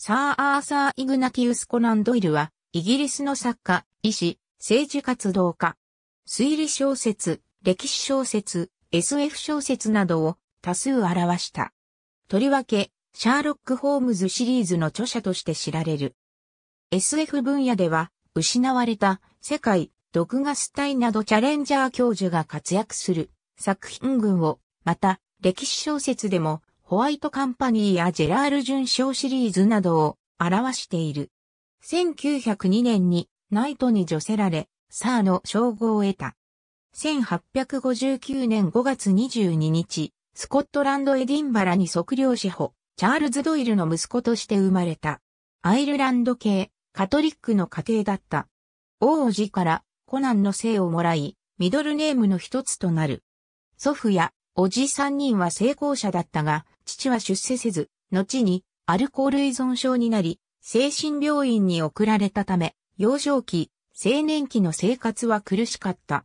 サー・アーサー・イグナティウス・コナン・ドイルは、イギリスの作家、医師、政治活動家、推理小説、歴史小説、SF 小説などを多数表した。とりわけ、シャーロック・ホームズシリーズの著者として知られる。SF 分野では、失われた世界、毒ガス隊などチャレンジャー教授が活躍する作品群を、また、歴史小説でもホワイトカンパニーやジェラール巡賞シリーズなどを表している。1902年にナイトに除せられ、サーの称号を得た。1859年5月22日、スコットランドエディンバラに測量司保、チャールズ・ドイルの息子として生まれた。アイルランド系、カトリックの家庭だった。王子からコナンの姓をもらい、ミドルネームの一つとなる。祖父やおじ三人は成功者だったが、父は出世せず、後にアルコール依存症になり、精神病院に送られたため、幼少期、青年期の生活は苦しかった。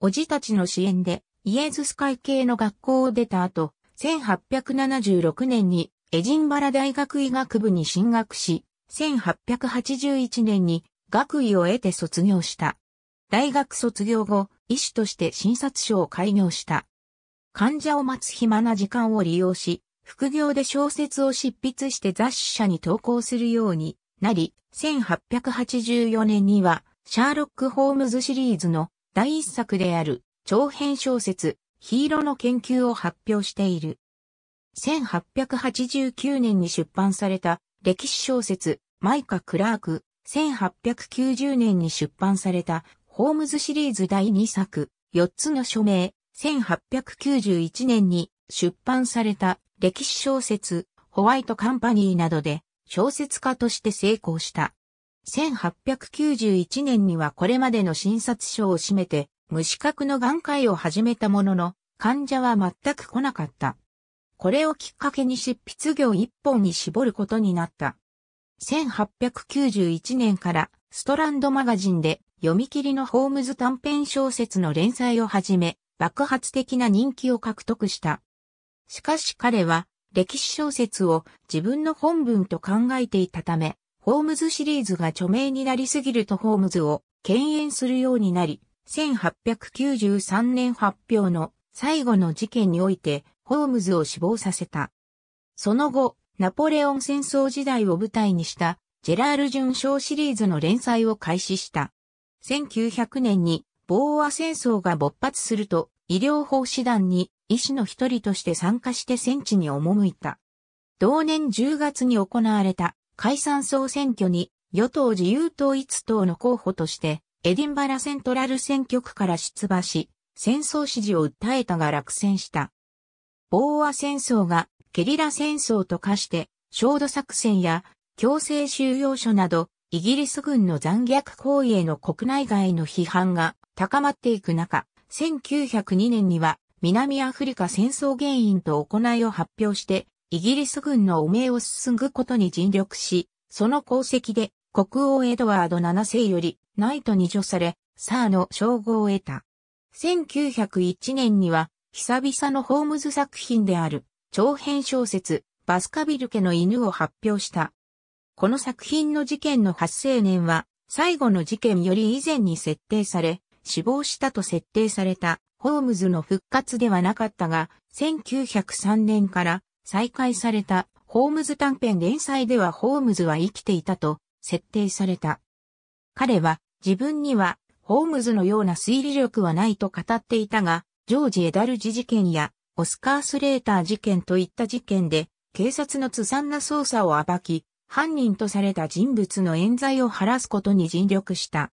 おじたちの支援で、イエズス会系の学校を出た後、1876年にエジンバラ大学医学部に進学し、1881年に学位を得て卒業した。大学卒業後、医師として診察所を開業した。患者を待つ暇な時間を利用し、副業で小説を執筆して雑誌社に投稿するようになり、1884年には、シャーロック・ホームズシリーズの第一作である長編小説、ヒーローの研究を発表している。1889年に出版された歴史小説、マイカ・クラーク、1890年に出版されたホームズシリーズ第2作、4つの署名、1891年に出版された歴史小説、ホワイトカンパニーなどで小説家として成功した。1891年にはこれまでの診察書を占めて、無資格の眼科医を始めたものの、患者は全く来なかった。これをきっかけに執筆業一本に絞ることになった。1891年からストランドマガジンで読み切りのホームズ短編小説の連載を始め、爆発的な人気を獲得した。しかし彼は歴史小説を自分の本文と考えていたため、ホームズシリーズが著名になりすぎるとホームズを敬遠するようになり、1893年発表の最後の事件においてホームズを死亡させた。その後、ナポレオン戦争時代を舞台にしたジェラール・ジュン賞シリーズの連載を開始した。1900年にボーア戦争が勃発すると医療法師団に医師の一人として参加して戦地に赴いた。同年10月に行われた解散総選挙に与党自由統一党の候補としてエディンバラセントラル選挙区から出馬し、戦争支持を訴えたが落選した。ボーア戦争がゲリラ戦争と化して、焦土作戦や強制収容所など、イギリス軍の残虐行為への国内外の批判が高まっていく中、1902年には南アフリカ戦争原因と行いを発表して、イギリス軍の汚名を進ぐことに尽力し、その功績で国王エドワード7世よりナイトに除され、サーの称号を得た。1901年には、久々のホームズ作品である、長編小説、バスカビル家の犬を発表した。この作品の事件の発生年は、最後の事件より以前に設定され、死亡したと設定されたホームズの復活ではなかったが、1903年から再開されたホームズ短編連載ではホームズは生きていたと設定された。彼は自分にはホームズのような推理力はないと語っていたが、ジョージ・エダルジ事件やオスカー・スレーター事件といった事件で、警察のずさんな捜査を暴き、犯人とされた人物の冤罪を晴らすことに尽力した。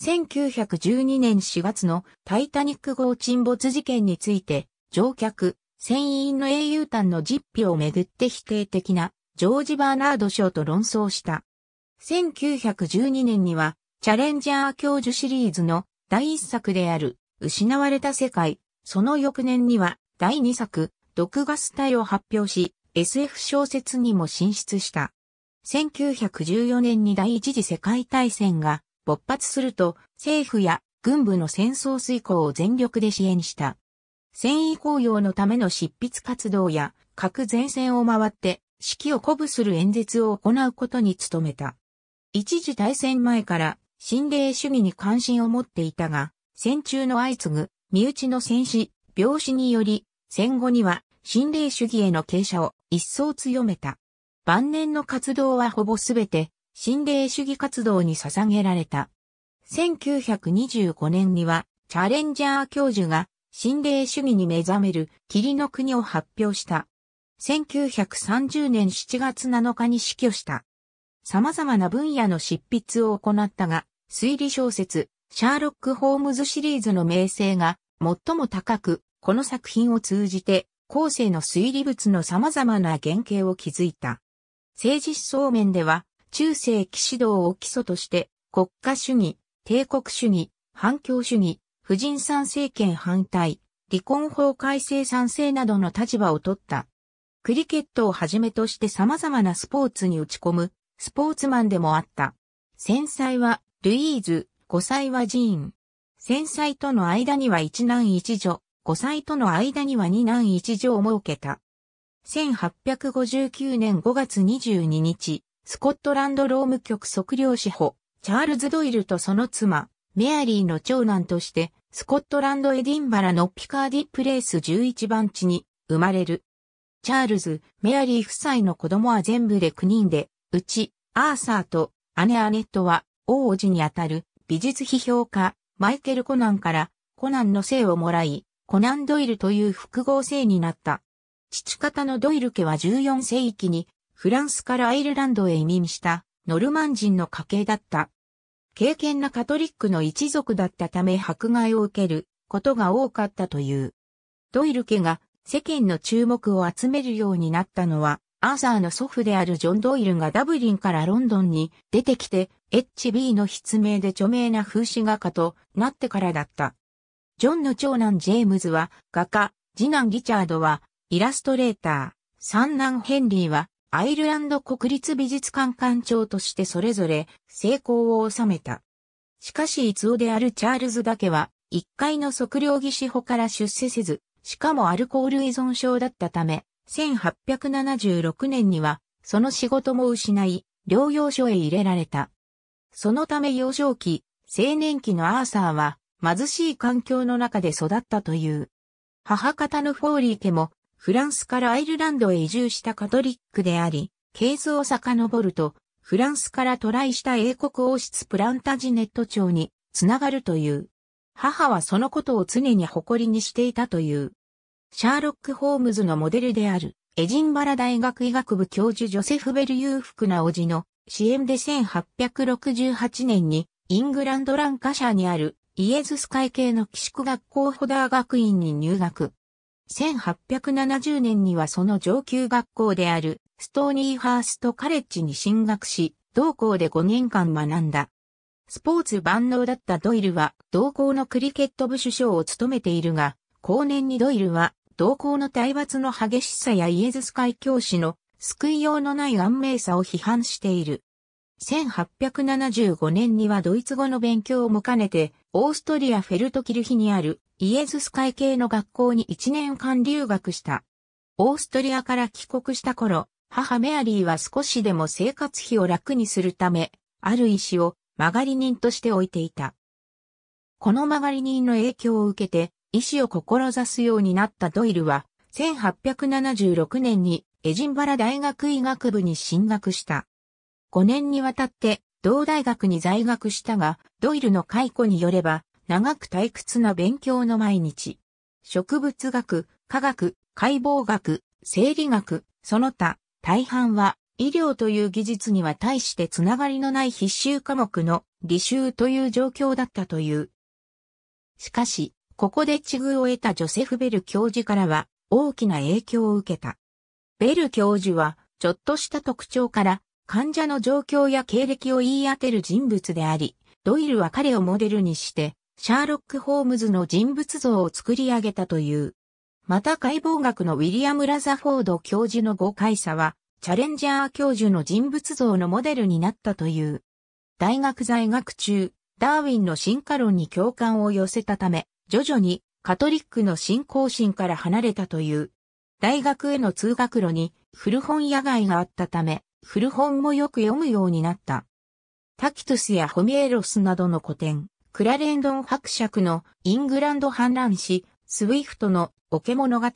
1912年4月のタイタニック号沈没事件について、乗客、船員の英雄譚の実費をめぐって否定的なジョージ・バーナード賞と論争した。1912年には、チャレンジャー教授シリーズの第一作である、失われた世界、その翌年には、第二作、毒ガス隊を発表し、SF 小説にも進出した。1914年に第一次世界大戦が勃発すると、政府や軍部の戦争遂行を全力で支援した。戦意高揚のための執筆活動や、各前線を回って、指揮を鼓舞する演説を行うことに努めた。一時大戦前から心霊主義に関心を持っていたが、戦中の相次ぐ身内の戦死、病死により、戦後には心霊主義への傾斜を一層強めた。晩年の活動はほぼすべて心霊主義活動に捧げられた。1925年には、チャレンジャー教授が心霊主義に目覚める霧の国を発表した。1930年7月7日に死去した。様々な分野の執筆を行ったが、推理小説、シャーロック・ホームズシリーズの名声が最も高く、この作品を通じて、後世の推理物の様々な原型を築いた。政治思想面では、中世騎士道を基礎として、国家主義、帝国主義、反共主義、婦人参政権反対、離婚法改正賛成などの立場を取った。クリケットをはじめとして様々なスポーツに打ち込む、スポーツマンでもあった。戦災は、ルイーズ、5歳はジーン。戦災との間には一男一女、5歳との間には二男一女を設けた。1859年5月22日、スコットランドローム局測量士法、チャールズ・ドイルとその妻、メアリーの長男として、スコットランド・エディンバラのピカーディ・プレイス11番地に生まれる。チャールズ、メアリー夫妻の子供は全部で9人で、うち、アーサーと姉アネットは王子にあたる美術批評家、マイケル・コナンからコナンの姓をもらい、コナンドイルという複合姓になった。父方のドイル家は14世紀にフランスからアイルランドへ移民したノルマン人の家系だった。敬虔なカトリックの一族だったため迫害を受けることが多かったという。ドイル家が世間の注目を集めるようになったのは、アーサーの祖父であるジョン・ドイルがダブリンからロンドンに出てきて、HB の筆名で著名な風刺画家となってからだった。ジョンの長男ジェームズは画家、次男リチャードはイラストレーター、三男ヘンリーはアイルランド国立美術館館長としてそれぞれ成功を収めた。しかしつおであるチャールズだけは、一回の測量技師補から出世せず、しかもアルコール依存症だったため、1876年には、その仕事も失い、療養所へ入れられた。そのため幼少期、青年期のアーサーは、貧しい環境の中で育ったという。母方のフォーリー家も、フランスからアイルランドへ移住したカトリックであり、系図を遡ると、フランスから渡来した英国王室プランタジネット町につながるという。母はそのことを常に誇りにしていたという。シャーロック・ホームズのモデルである、エジンバラ大学医学部教授ジョセフ・ベル裕福な叔父の支援で1868年にイングランドランカシャにあるイエズス会系の寄宿学校ホダー学院に入学。1870年にはその上級学校であるストーニーハーストカレッジに進学し、同校で5年間学んだ。スポーツ万能だったドイルは同校のクリケット部首相を務めているが、後年にドイルは同校の体罰の激しさやイエズス会教師の救いようのない安明さを批判している。1875年にはドイツ語の勉強も兼ねて、オーストリアフェルトキルヒにあるイエズス会系の学校に1年間留学した。オーストリアから帰国した頃、母メアリーは少しでも生活費を楽にするため、ある医師を曲がり人として置いていた。この曲がり人の影響を受けて、医師を志すようになったドイルは、1876年にエジンバラ大学医学部に進学した。5年にわたって同大学に在学したが、ドイルの解雇によれば、長く退屈な勉強の毎日。植物学、科学、解剖学、生理学、その他、大半は、医療という技術には対してつながりのない必修科目の履修という状況だったという。しかし、ここで地遇を得たジョセフ・ベル教授からは大きな影響を受けた。ベル教授は、ちょっとした特徴から患者の状況や経歴を言い当てる人物であり、ドイルは彼をモデルにして、シャーロック・ホームズの人物像を作り上げたという。また解剖学のウィリアム・ラザフォード教授の誤解者は、チャレンジャー教授の人物像のモデルになったという。大学在学中、ダーウィンの進化論に共感を寄せたため、徐々にカトリックの信仰心から離れたという。大学への通学路に古本野外があったため、古本もよく読むようになった。タキトゥスやホミエロスなどの古典、クラレンドン伯爵のイングランド反乱史、スウィフトのオケ物語、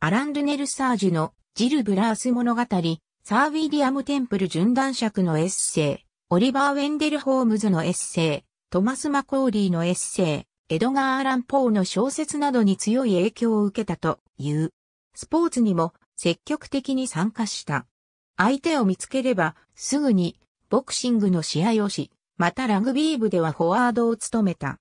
アラン・ルネルサージュのジル・ブラース物語、サー・ウィリアム・テンプル順男爵のエッセイ、オリバー・ウェンデル・ホームズのエッセイ、トマス・マコーリーのエッセイ、エドガー・アラン・ポーの小説などに強い影響を受けたという。スポーツにも積極的に参加した。相手を見つければ、すぐに、ボクシングの試合をし、またラグビー部ではフォワードを務めた。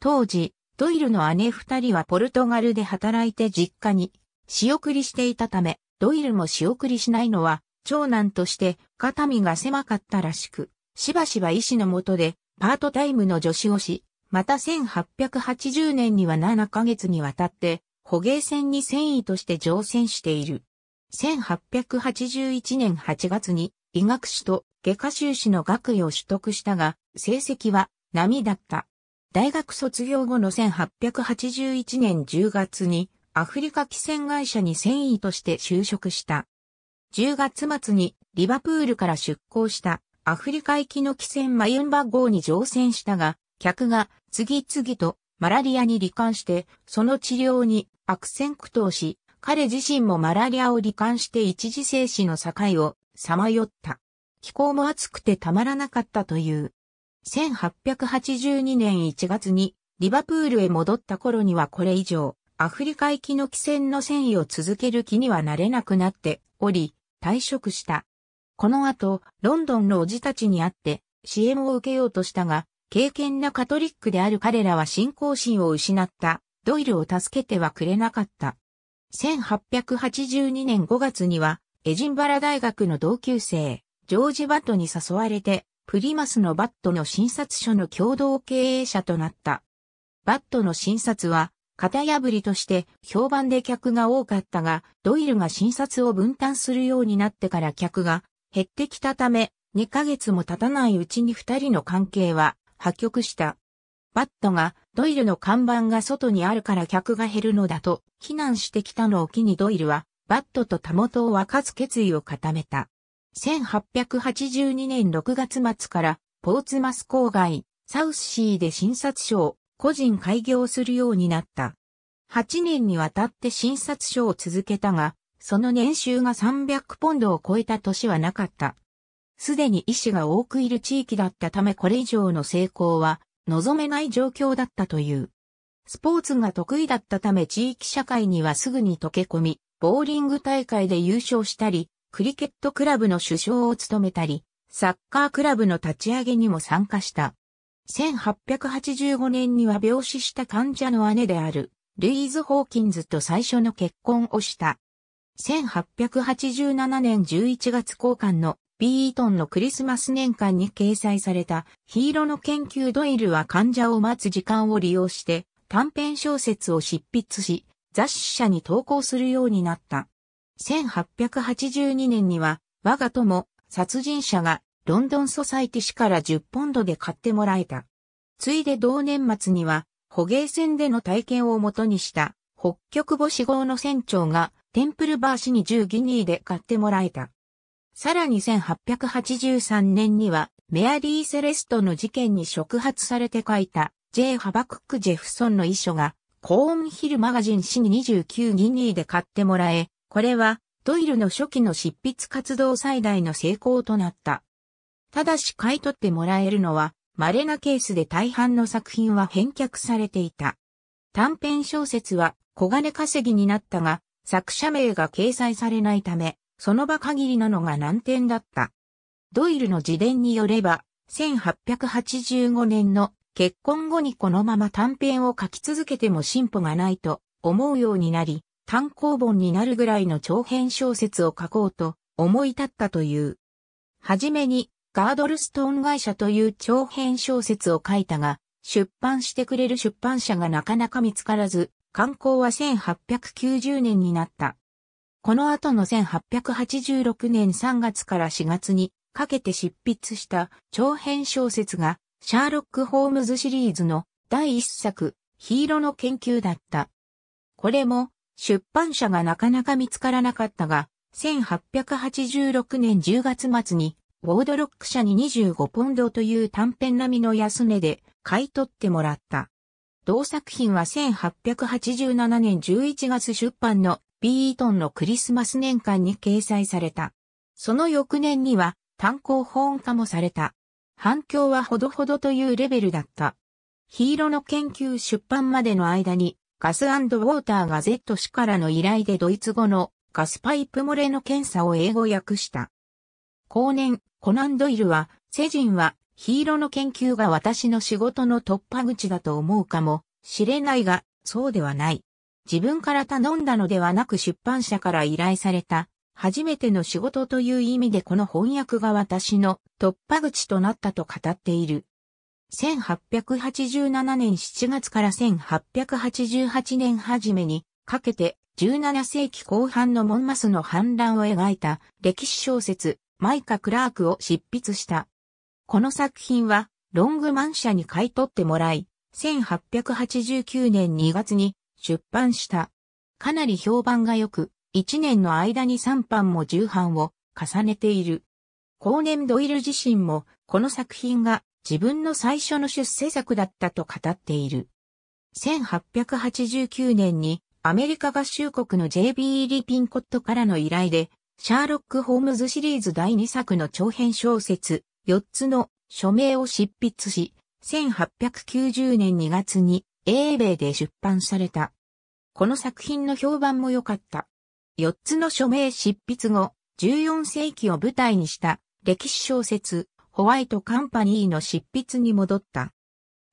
当時、ドイルの姉二人はポルトガルで働いて実家に仕送りしていたため、ドイルも仕送りしないのは、長男として肩身が狭かったらしく、しばしば医師のもとでパートタイムの助手をし、また1880年には7ヶ月にわたって捕鯨船に繊維として乗船している。1881年8月に医学士と外科修士の学位を取得したが、成績は波だった。大学卒業後の1881年10月にアフリカ汽船会社に繊維として就職した。10月末にリバプールから出港したアフリカ行きの汽船マユンバ号に乗船したが、客が次々とマラリアに罹患して、その治療に悪戦苦闘し、彼自身もマラリアを罹患して一時生死の境をさまよった。気候も暑くてたまらなかったという。1882年1月にリバプールへ戻った頃にはこれ以上、アフリカ行きの汽船の繊維を続ける気にはなれなくなっており、退職した。この後、ロンドンのおじたちに会って支援を受けようとしたが、敬虔なカトリックである彼らは信仰心を失った。ドイルを助けてはくれなかった。1882年5月には、エジンバラ大学の同級生、ジョージ・バットに誘われて、プリマスのバットの診察所の共同経営者となった。バットの診察は、型破りとして評判で客が多かったが、ドイルが診察を分担するようになってから客が減ってきたため、2ヶ月も経たないうちに2人の関係は破局した。バットがドイルの看板が外にあるから客が減るのだと非難してきたのを機にドイルはバットとたもとを分かつ決意を固めた。1882年6月末からポーツマス郊外サウスシーで診察所を個人開業するようになった。8年にわたって診察所を続けたが、その年収が300ポンドを超えた年はなかった。すでに医師が多くいる地域だったためこれ以上の成功は望めない状況だったという。スポーツが得意だったため地域社会にはすぐに溶け込み、ボーリング大会で優勝したり、クリケットクラブの首相を務めたり、サッカークラブの立ち上げにも参加した。1885年には病死した患者の姉である、ルイーズ・ホーキンズと最初の結婚をした。1887年11月交換のビートンのクリスマス年間に掲載された、ヒーローの研究ドイルは患者を待つ時間を利用して、短編小説を執筆し、雑誌社に投稿するようになった。1882年には、我が友、殺人者が、ロンドンソサイティ氏から10ポンドで買ってもらえた。ついで同年末には、捕鯨船での体験をもとにした、北極星号の船長が、テンプルバー市に10ギニーで買ってもらえた。さらに1883年には、メアリー・セレストの事件に触発されて書いた、J. ハバクック・ジェフソンの遺書が、コーンヒルマガジン誌に29ギニーで買ってもらえ、これは、ドイルの初期の執筆活動最大の成功となった。ただし買い取ってもらえるのは、稀なケースで大半の作品は返却されていた。短編小説は小金稼ぎになったが、作者名が掲載されないため、その場限りなのが難点だった。ドイルの自伝によれば、1885年の結婚後にこのまま短編を書き続けても進歩がないと思うようになり、単行本になるぐらいの長編小説を書こうと思い立ったという。はじめにガードルストーン会社という長編小説を書いたが、出版してくれる出版社がなかなか見つからず、刊行は1890年になった。この後の1886年3月から4月にかけて執筆した長編小説がシャーロック・ホームズシリーズの第一作、ヒーローの研究だった。これも出版社がなかなか見つからなかったが、1886年10月末にウォードロック社に25ポンドという短編並みの安値で買い取ってもらった。同作品は1887年11月出版のビートンのクリスマス年間に掲載された。その翌年には単行本化もされた。反響はほどほどというレベルだった。ヒーローの研究出版までの間に、ガスウォーターが Z 氏からの依頼でドイツ語のガスパイプ漏れの検査を英語訳した。後年、コナンドイルは、世人は、ヒーローの研究が私の仕事の突破口だと思うかもしれないが、そうではない。自分から頼んだのではなく出版社から依頼された、初めての仕事という意味でこの翻訳が私の突破口となったと語っている。1887年7月から1888年初めにかけて17世紀後半のモンマスの反乱を描いた歴史小説マイカ・クラークを執筆した。この作品はロングマン社に買い取ってもらい、1889年2月に出版した。かなり評判が良く、1年の間に3版も10版を重ねている。後年ドイル自身もこの作品が自分の最初の出世作だったと語っている。1889年にアメリカ合衆国の J.B. リピンコットからの依頼で、シャーロック・ホームズシリーズ第2作の長編小説、4つの署名を執筆し、1890年2月に英米で出版された。この作品の評判も良かった。4つの署名執筆後、14世紀を舞台にした歴史小説、ホワイトカンパニーの執筆に戻った。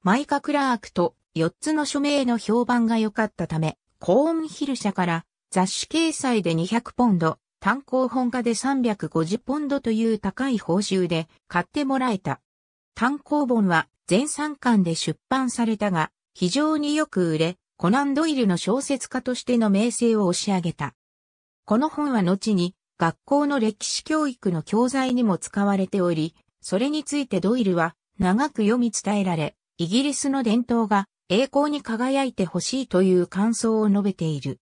マイカ・クラークと4つの署名の評判が良かったため、コーンヒル社から雑誌掲載で200ポンド、単行本化で350ポンドという高い報酬で買ってもらえた。単行本は全3巻で出版されたが、非常によく売れ、コナンドイルの小説家としての名声を押し上げた。この本は後に学校の歴史教育の教材にも使われており、それについてドイルは長く読み伝えられ、イギリスの伝統が栄光に輝いてほしいという感想を述べている。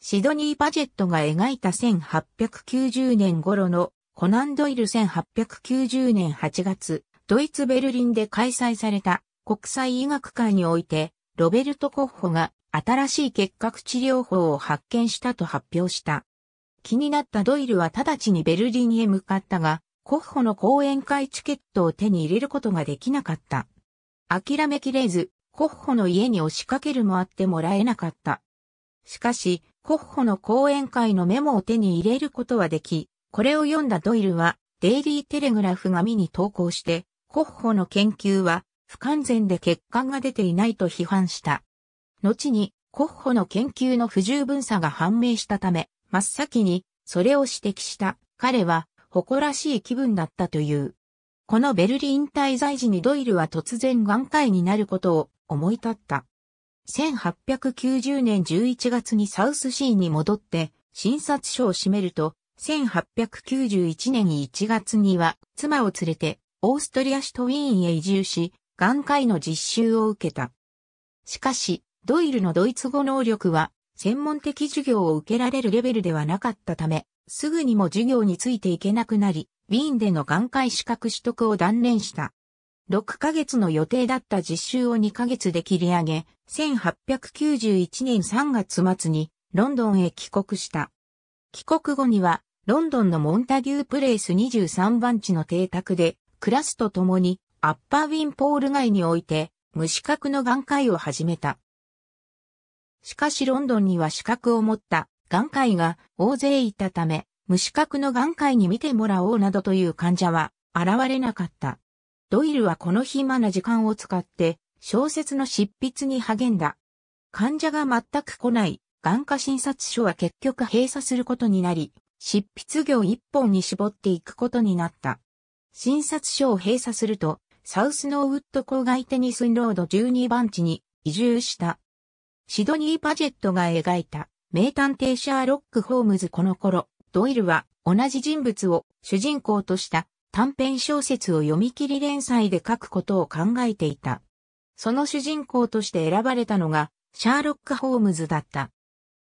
シドニー・バジェットが描いた1890年頃のコナンドイル1890年8月、ドイツ・ベルリンで開催された国際医学界において、ロベルト・コッホが新しい結核治療法を発見したと発表した。気になったドイルは直ちにベルリンへ向かったが、コッホの講演会チケットを手に入れることができなかった。諦めきれず、コッホの家に押しかけるもあってもらえなかった。しかし、コッホの講演会のメモを手に入れることはでき、これを読んだドイルは、デイリー・テレグラフ紙に投稿して、コッホの研究は不完全で欠陥が出ていないと批判した。後に、コッホの研究の不十分さが判明したため、真っ先に、それを指摘した彼は、誇らしい気分だったという。このベルリン滞在時にドイルは突然眼科医になることを思い立った。1890年11月にサウスシーに戻って診察所を閉めると、1891年1月には妻を連れてオーストリア市トウィーンへ移住し、眼科医の実習を受けた。しかし、ドイルのドイツ語能力は、専門的授業を受けられるレベルではなかったため、すぐにも授業についていけなくなり、ウィーンでの眼科医資格取得を断念した。6ヶ月の予定だった実習を2ヶ月で切り上げ、1891年3月末にロンドンへ帰国した。帰国後には、ロンドンのモンタギュープレイス23番地の邸宅で、クラスと共にアッパーウィンポール街において、無資格の眼科医を始めた。しかしロンドンには資格を持った眼科医が大勢いたため、無資格の眼科医に見てもらおうなどという患者は現れなかった。ドイルはこの暇な時間を使って小説の執筆に励んだ。患者が全く来ない眼科診察所は結局閉鎖することになり、執筆業一本に絞っていくことになった。診察所を閉鎖すると、サウスノーウッド郊外テニスンロード12番地に移住した。シドニー・パジェットが描いた名探偵シャーロック・ホームズこの頃、ドイルは同じ人物を主人公とした短編小説を読み切り連載で書くことを考えていた。その主人公として選ばれたのがシャーロック・ホームズだった。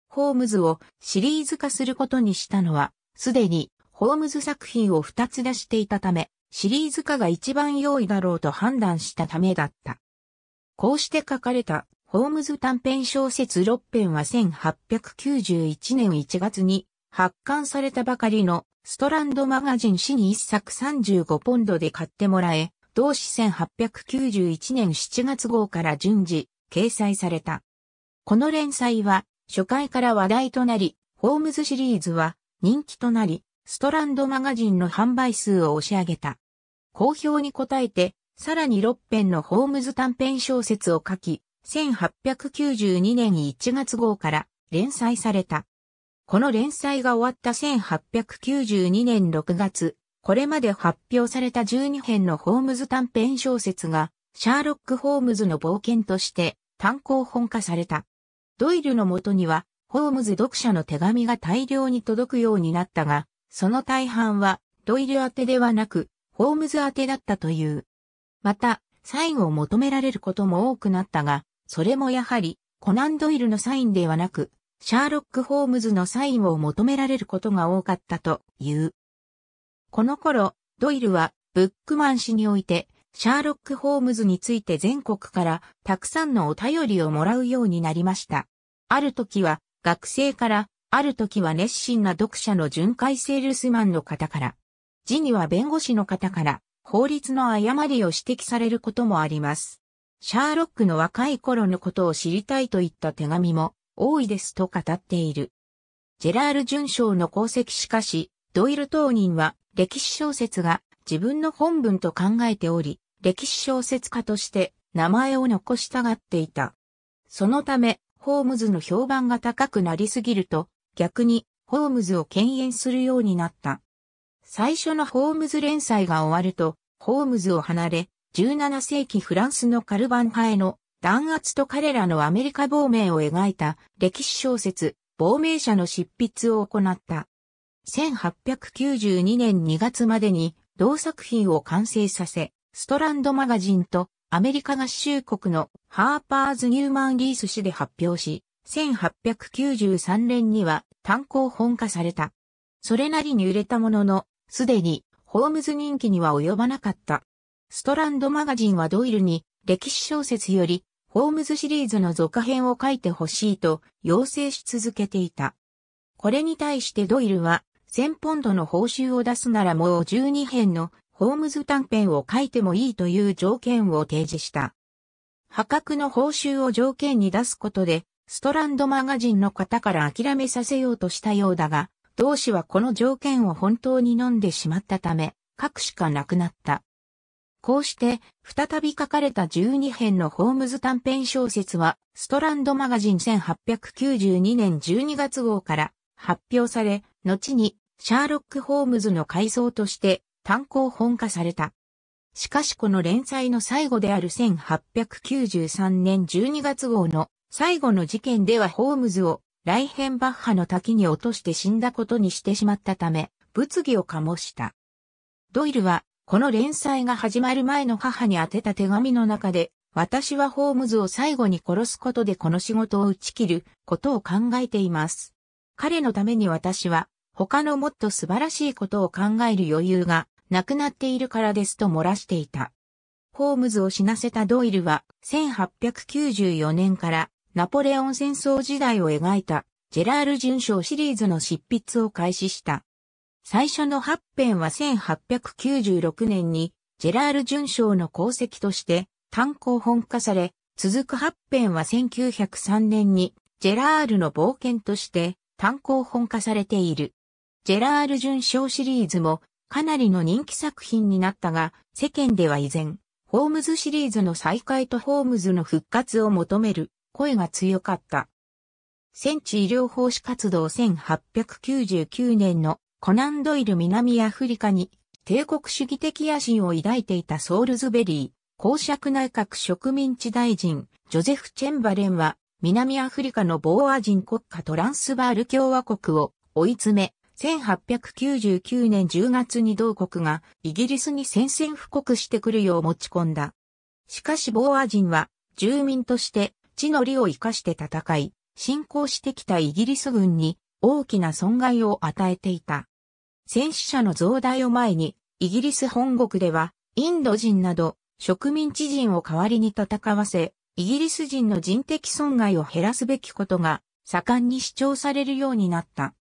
ホームズをシリーズ化することにしたのは、すでにホームズ作品を2つ出していたため、シリーズ化が一番良いだろうと判断したためだった。こうして書かれたホームズ短編小説6編は1891年1月に発刊されたばかりのストランドマガジン誌に一作35ポンドで買ってもらえ、同誌1891年7月号から順次掲載された。この連載は初回から話題となり、ホームズシリーズは人気となり、ストランドマガジンの販売数を押し上げた。好評に応えて、さらに6編のホームズ短編小説を書き、1892年1月号から連載された。この連載が終わった1892年6月、これまで発表された12編のホームズ短編小説が、シャーロック・ホームズの冒険として単行本化された。ドイルのもとには、ホームズ読者の手紙が大量に届くようになったが、その大半はドイル宛てではなく、ホームズ宛てだったという。また、サインを求められることも多くなったが、それもやはり、コナンドイルのサインではなく、シャーロック・ホームズのサインを求められることが多かったという。この頃、ドイルは、ブックマン氏において、シャーロック・ホームズについて全国からたくさんのお便りをもらうようになりました。ある時は、学生からある時は熱心な読者の巡回セールスマンの方から、時には弁護士の方から法律の誤りを指摘されることもあります。シャーロックの若い頃のことを知りたいといった手紙も多いですと語っている。ジェラール準将の功績しかし、ドイル当人は歴史小説が自分の本文と考えており、歴史小説家として名前を残したがっていた。そのため、ホームズの評判が高くなりすぎると、逆に、ホームズを敬遠するようになった。最初のホームズ連載が終わると、ホームズを離れ、17世紀フランスのカルバン派への弾圧と彼らのアメリカ亡命を描いた歴史小説、亡命者の執筆を行った。1892年2月までに同作品を完成させ、ストランドマガジンとアメリカ合衆国のハーパーズ・ニューマン・リース誌で発表し、1893年には単行本化された。それなりに売れたものの、すでにホームズ人気には及ばなかった。ストランドマガジンはドイルに歴史小説よりホームズシリーズの続編を書いてほしいと要請し続けていた。これに対してドイルは1000ポンドの報酬を出すならもう12編のホームズ短編を書いてもいいという条件を提示した。破格の報酬を条件に出すことでストランドマガジンの方から諦めさせようとしたようだが、同氏はこの条件を本当に飲んでしまったため、書くしかなくなった。こうして、再び書かれた12編のホームズ短編小説は、ストランドマガジン1892年12月号から発表され、後に、シャーロック・ホームズの改装として単行本化された。しかしこの連載の最後である1893年12月号の最後の事件ではホームズをライヘンバッハの滝に落として死んだことにしてしまったため、物議を醸した。ドイルは、この連載が始まる前の母に宛てた手紙の中で、私はホームズを最後に殺すことでこの仕事を打ち切ることを考えています。彼のために私は、他のもっと素晴らしいことを考える余裕がなくなっているからですと漏らしていた。ホームズを死なせたドイルは、1894年からナポレオン戦争時代を描いたジェラール準賞シリーズの執筆を開始した。最初の8編は1896年にジェラール準賞の功績として単行本化され、続く8編は1903年にジェラールの冒険として単行本化されている。ジェラール準賞シリーズもかなりの人気作品になったが、世間では依然、ホームズシリーズの再開とホームズの復活を求める声が強かった。戦地医療奉仕活動1899年のコナンドイル南アフリカに帝国主義的野心を抱いていたソールズベリー、公爵内閣植民地大臣、ジョゼフ・チェンバレンは、南アフリカのボーア人国家トランスバール共和国を追い詰め、1899年10月に同国がイギリスに宣戦布告してくるよう持ち込んだ。しかしボーア人は住民として地の利を生かして戦い、侵攻してきたイギリス軍に大きな損害を与えていた。戦死者の増大を前に、イギリス本国では、インド人など植民地人を代わりに戦わせ、イギリス人の人的損害を減らすべきことが盛んに主張されるようになった。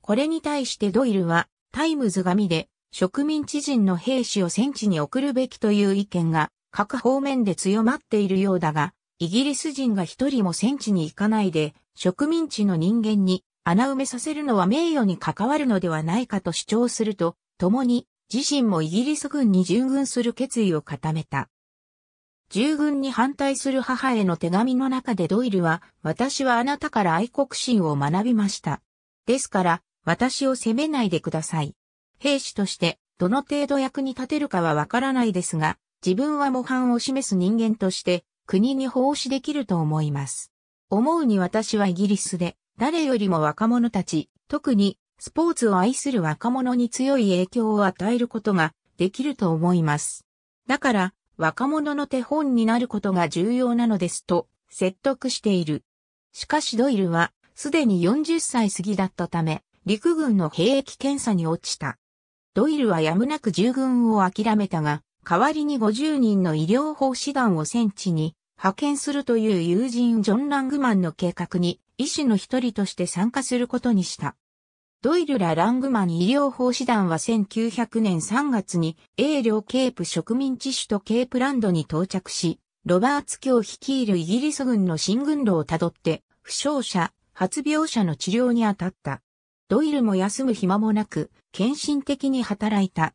これに対してドイルは、タイムズ紙で植民地人の兵士を戦地に送るべきという意見が各方面で強まっているようだが、イギリス人が一人も戦地に行かないで、植民地の人間に穴埋めさせるのは名誉に関わるのではないかと主張すると、共に自身もイギリス軍に従軍する決意を固めた。従軍に反対する母への手紙の中でドイルは、私はあなたから愛国心を学びました。ですから、私を責めないでください。兵士として、どの程度役に立てるかはわからないですが、自分は模範を示す人間として、国に奉仕できると思います。思うに私はイギリスで誰よりも若者たち、特にスポーツを愛する若者に強い影響を与えることができると思います。だから若者の手本になることが重要なのですと説得している。しかしドイルはすでに40歳過ぎだったため陸軍の兵役検査に落ちた。ドイルはやむなく従軍を諦めたが、代わりに50人の医療法師団を戦地に派遣するという友人ジョン・ラングマンの計画に医師の一人として参加することにした。ドイルラ・ラングマン医療法師団は1900年3月に英領ケープ植民地首都ケープランドに到着し、ロバーツ卿率いるイギリス軍の新軍路をたどって、負傷者、発病者の治療に当たった。ドイルも休む暇もなく、献身的に働いた。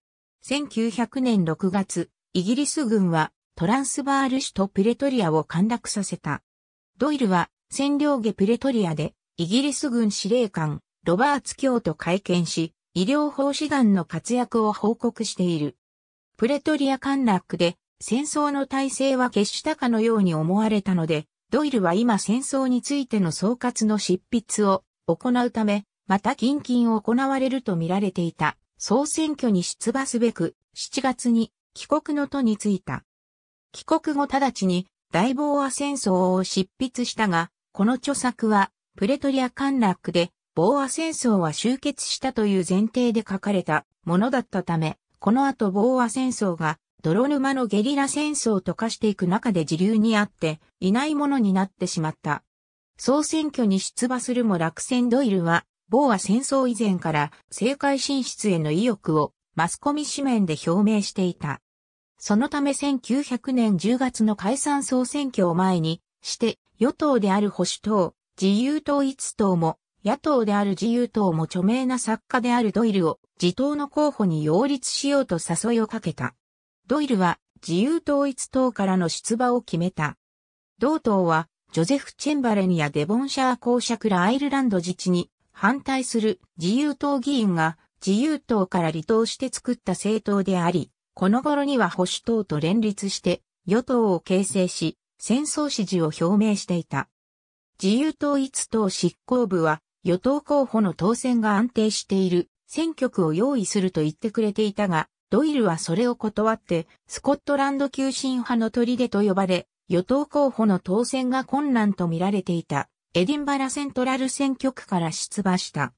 1900年6月、イギリス軍はトランスバール首都プレトリアを陥落させた。ドイルは占領下プレトリアでイギリス軍司令官ロバーツ卿と会見し、医療法師団の活躍を報告している。プレトリア陥落で戦争の体制は決したかのように思われたので、ドイルは今戦争についての総括の執筆を行うため、また近々行われると見られていた総選挙に出馬すべく7月に帰国の途に就いた。帰国後直ちに大ボーア戦争を執筆したが、この著作はプレトリア陥落でボーア戦争は終結したという前提で書かれたものだったため、この後ボーア戦争が泥沼のゲリラ戦争と化していく中で時流にあっていないものになってしまった。総選挙に出馬するも落選ドイルは、ボーア戦争以前から政界進出への意欲をマスコミ紙面で表明していた。そのため1900年10月の解散総選挙を前にして、与党である保守党、自由党一党も、野党である自由党も著名な作家であるドイルを自党の候補に擁立しようと誘いをかけた。ドイルは自由統一党からの出馬を決めた。同党はジョゼフ・チェンバレンやデボンシャー公爵らアイルランド自治に反対する自由党議員が自由党から離党して作った政党であり、この頃には保守党と連立して与党を形成し、戦争支持を表明していた。自由統一党執行部は与党候補の当選が安定している選挙区を用意すると言ってくれていたが、ドイルはそれを断ってスコットランド急進派の砦と呼ばれ、与党候補の当選が困難と見られていたエディンバラセントラル選挙区から出馬した。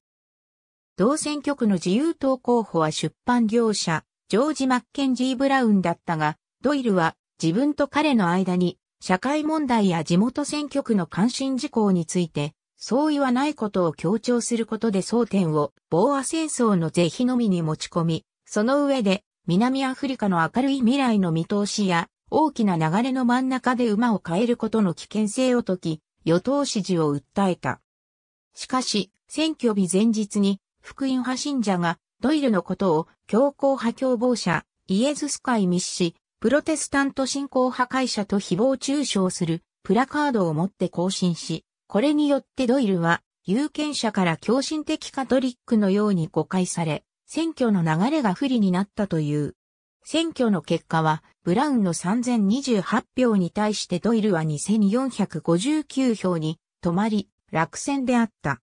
同選挙区の自由党候補は出版業者、ジョージ・マッケンジー・ブラウンだったが、ドイルは自分と彼の間に社会問題や地元選挙区の関心事項について、相違はないことを強調することで争点を防和戦争の是非のみに持ち込み、その上で南アフリカの明るい未来の見通しや大きな流れの真ん中で馬を変えることの危険性を解き、与党支持を訴えた。しかし、選挙日前日に福音派信者がドイルのことを強硬派共謀者、イエズス会密使、プロテスタント信仰破壊者と誹謗中傷するプラカードを持って更新し、これによってドイルは有権者から狂信的カトリックのように誤解され、選挙の流れが不利になったという。選挙の結果は、ブラウンの3028票に対してドイルは2459票に止まり、落選であった。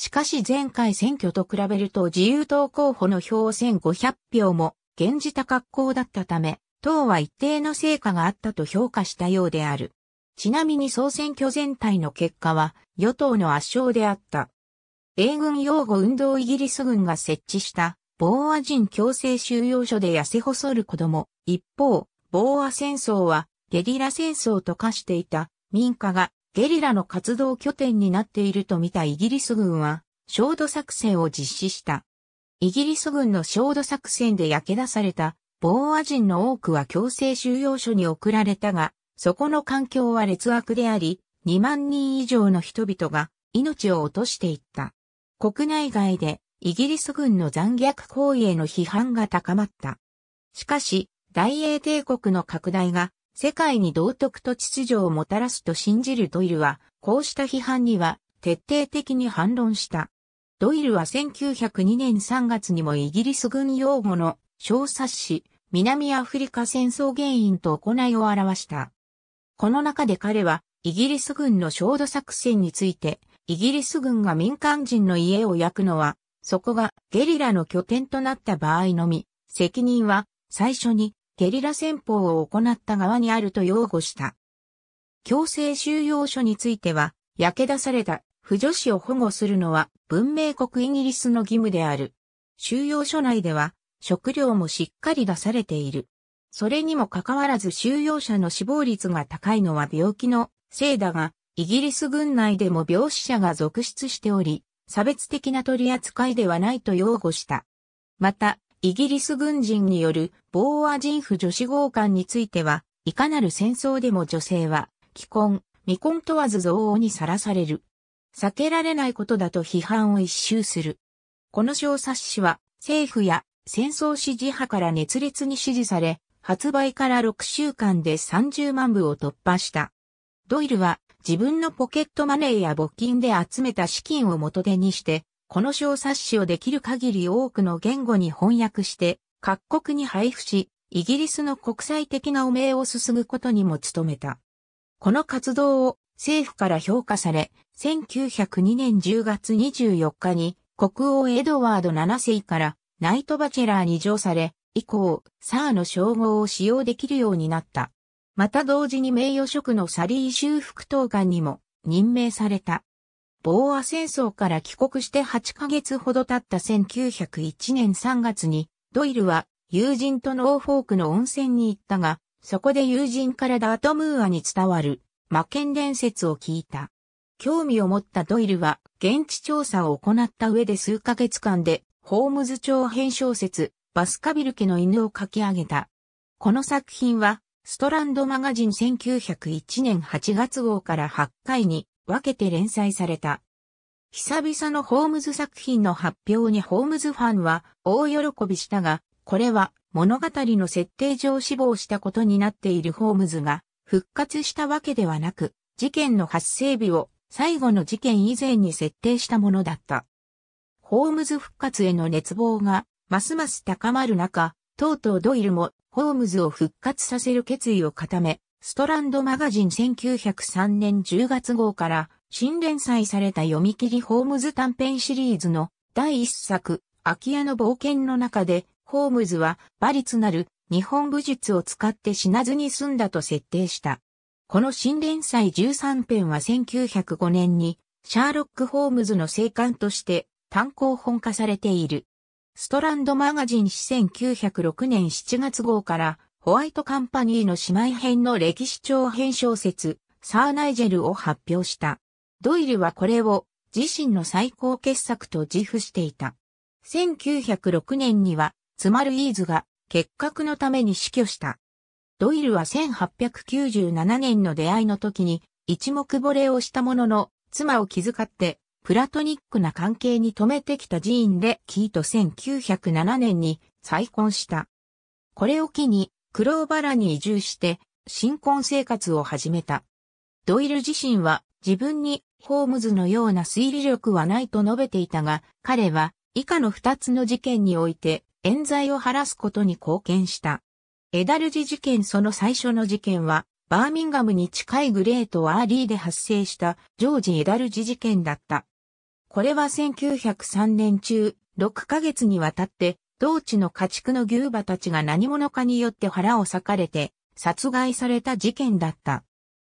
しかし前回選挙と比べると自由党候補の票1500票も現じた格好だったため、党は一定の成果があったと評価したようである。ちなみに総選挙全体の結果は与党の圧勝であった。米軍擁護運動イギリス軍が設置したボーア人強制収容所で痩せ細る子供。一方、ボーア戦争はゲリラ戦争と化していた民家がゲリラの活動拠点になっていると見たイギリス軍は、焦土作戦を実施した。イギリス軍の焦土作戦で焼け出された、ボーア人の多くは強制収容所に送られたが、そこの環境は劣悪であり、2万人以上の人々が命を落としていった。国内外でイギリス軍の残虐行為への批判が高まった。しかし、大英帝国の拡大が世界に道徳と秩序をもたらすと信じるドイルは、こうした批判には徹底的に反論した。ドイルは1902年3月にもイギリス軍用語の小冊子、南アフリカ戦争原因と行いを表した。この中で彼は、イギリス軍の焦土作戦について、イギリス軍が民間人の家を焼くのは、そこがゲリラの拠点となった場合のみ、責任は最初にゲリラ戦法を行った側にあると擁護した。強制収容所については、焼け出された不女子を保護するのは文明国イギリスの義務である。収容所内では食料もしっかり出されている。それにもかかわらず収容者の死亡率が高いのは病気のせいだが、イギリス軍内でも病死者が続出しており、差別的な取り扱いではないと擁護した。また、イギリス軍人によるボーア人婦女子合官については、いかなる戦争でも女性は、既婚、未婚問わず憎悪にさらされる。避けられないことだと批判を一周する。この小冊子は、政府や戦争支持派から熱烈に支持され、発売から6週間で30万部を突破した。ドイルは自分のポケットマネーや募金で集めた資金を元手にしてこの小冊子をできる限り多くの言語に翻訳して、各国に配布し、イギリスの国際的な汚名を進むことにも努めた。この活動を政府から評価され、1902年10月24日に国王エドワード7世からナイトバチェラーに上され、以降、サーの称号を使用できるようになった。また同時に名誉職のサリー修復等官にも任命された。ボーア戦争から帰国して8ヶ月ほど経った1901年3月に、ドイルは友人とノーフォークの温泉に行ったが、そこで友人からダートムーアに伝わる魔剣伝説を聞いた。興味を持ったドイルは現地調査を行った上で数ヶ月間でホームズ長編小説バスカビル家の犬を書き上げた。この作品はストランドマガジン1901年8月号から8回に分けて連載された。久々のホームズ作品の発表にホームズファンは大喜びしたが、これは物語の設定上死亡したことになっているホームズが復活したわけではなく、事件の発生日を最後の事件以前に設定したものだった。ホームズ復活への熱望がますます高まる中、とうとうドイルもホームズを復活させる決意を固め、ストランドマガジン1903年10月号から新連載された読み切りホームズ短編シリーズの第一作、空き家の冒険の中で、ホームズは馬律なる日本武術を使って死なずに済んだと設定した。この新連載13編は1905年にシャーロック・ホームズの生還として単行本化されている。ストランドマガジン1906年7月号からホワイトカンパニーの姉妹編の歴史長編小説、サー・ナイジェルを発表した。ドイルはこれを自身の最高傑作と自負していた。1906年には、ツマルイーズが結核のために死去した。ドイルは1897年の出会いの時に一目惚れをしたものの、妻を気遣って、プラトニックな関係に止めてきた寺院でキーと1907年に再婚した。これを機にクローバラに移住して、新婚生活を始めた。ドイル自身は自分にホームズのような推理力はないと述べていたが、彼は以下の二つの事件において冤罪を晴らすことに貢献した。エダルジ事件その最初の事件は、バーミンガムに近いグレート・アーリーで発生したジョージ・エダルジ事件だった。これは1903年中、6ヶ月にわたって同地の家畜の牛馬たちが何者かによって腹を裂かれて殺害された事件だった。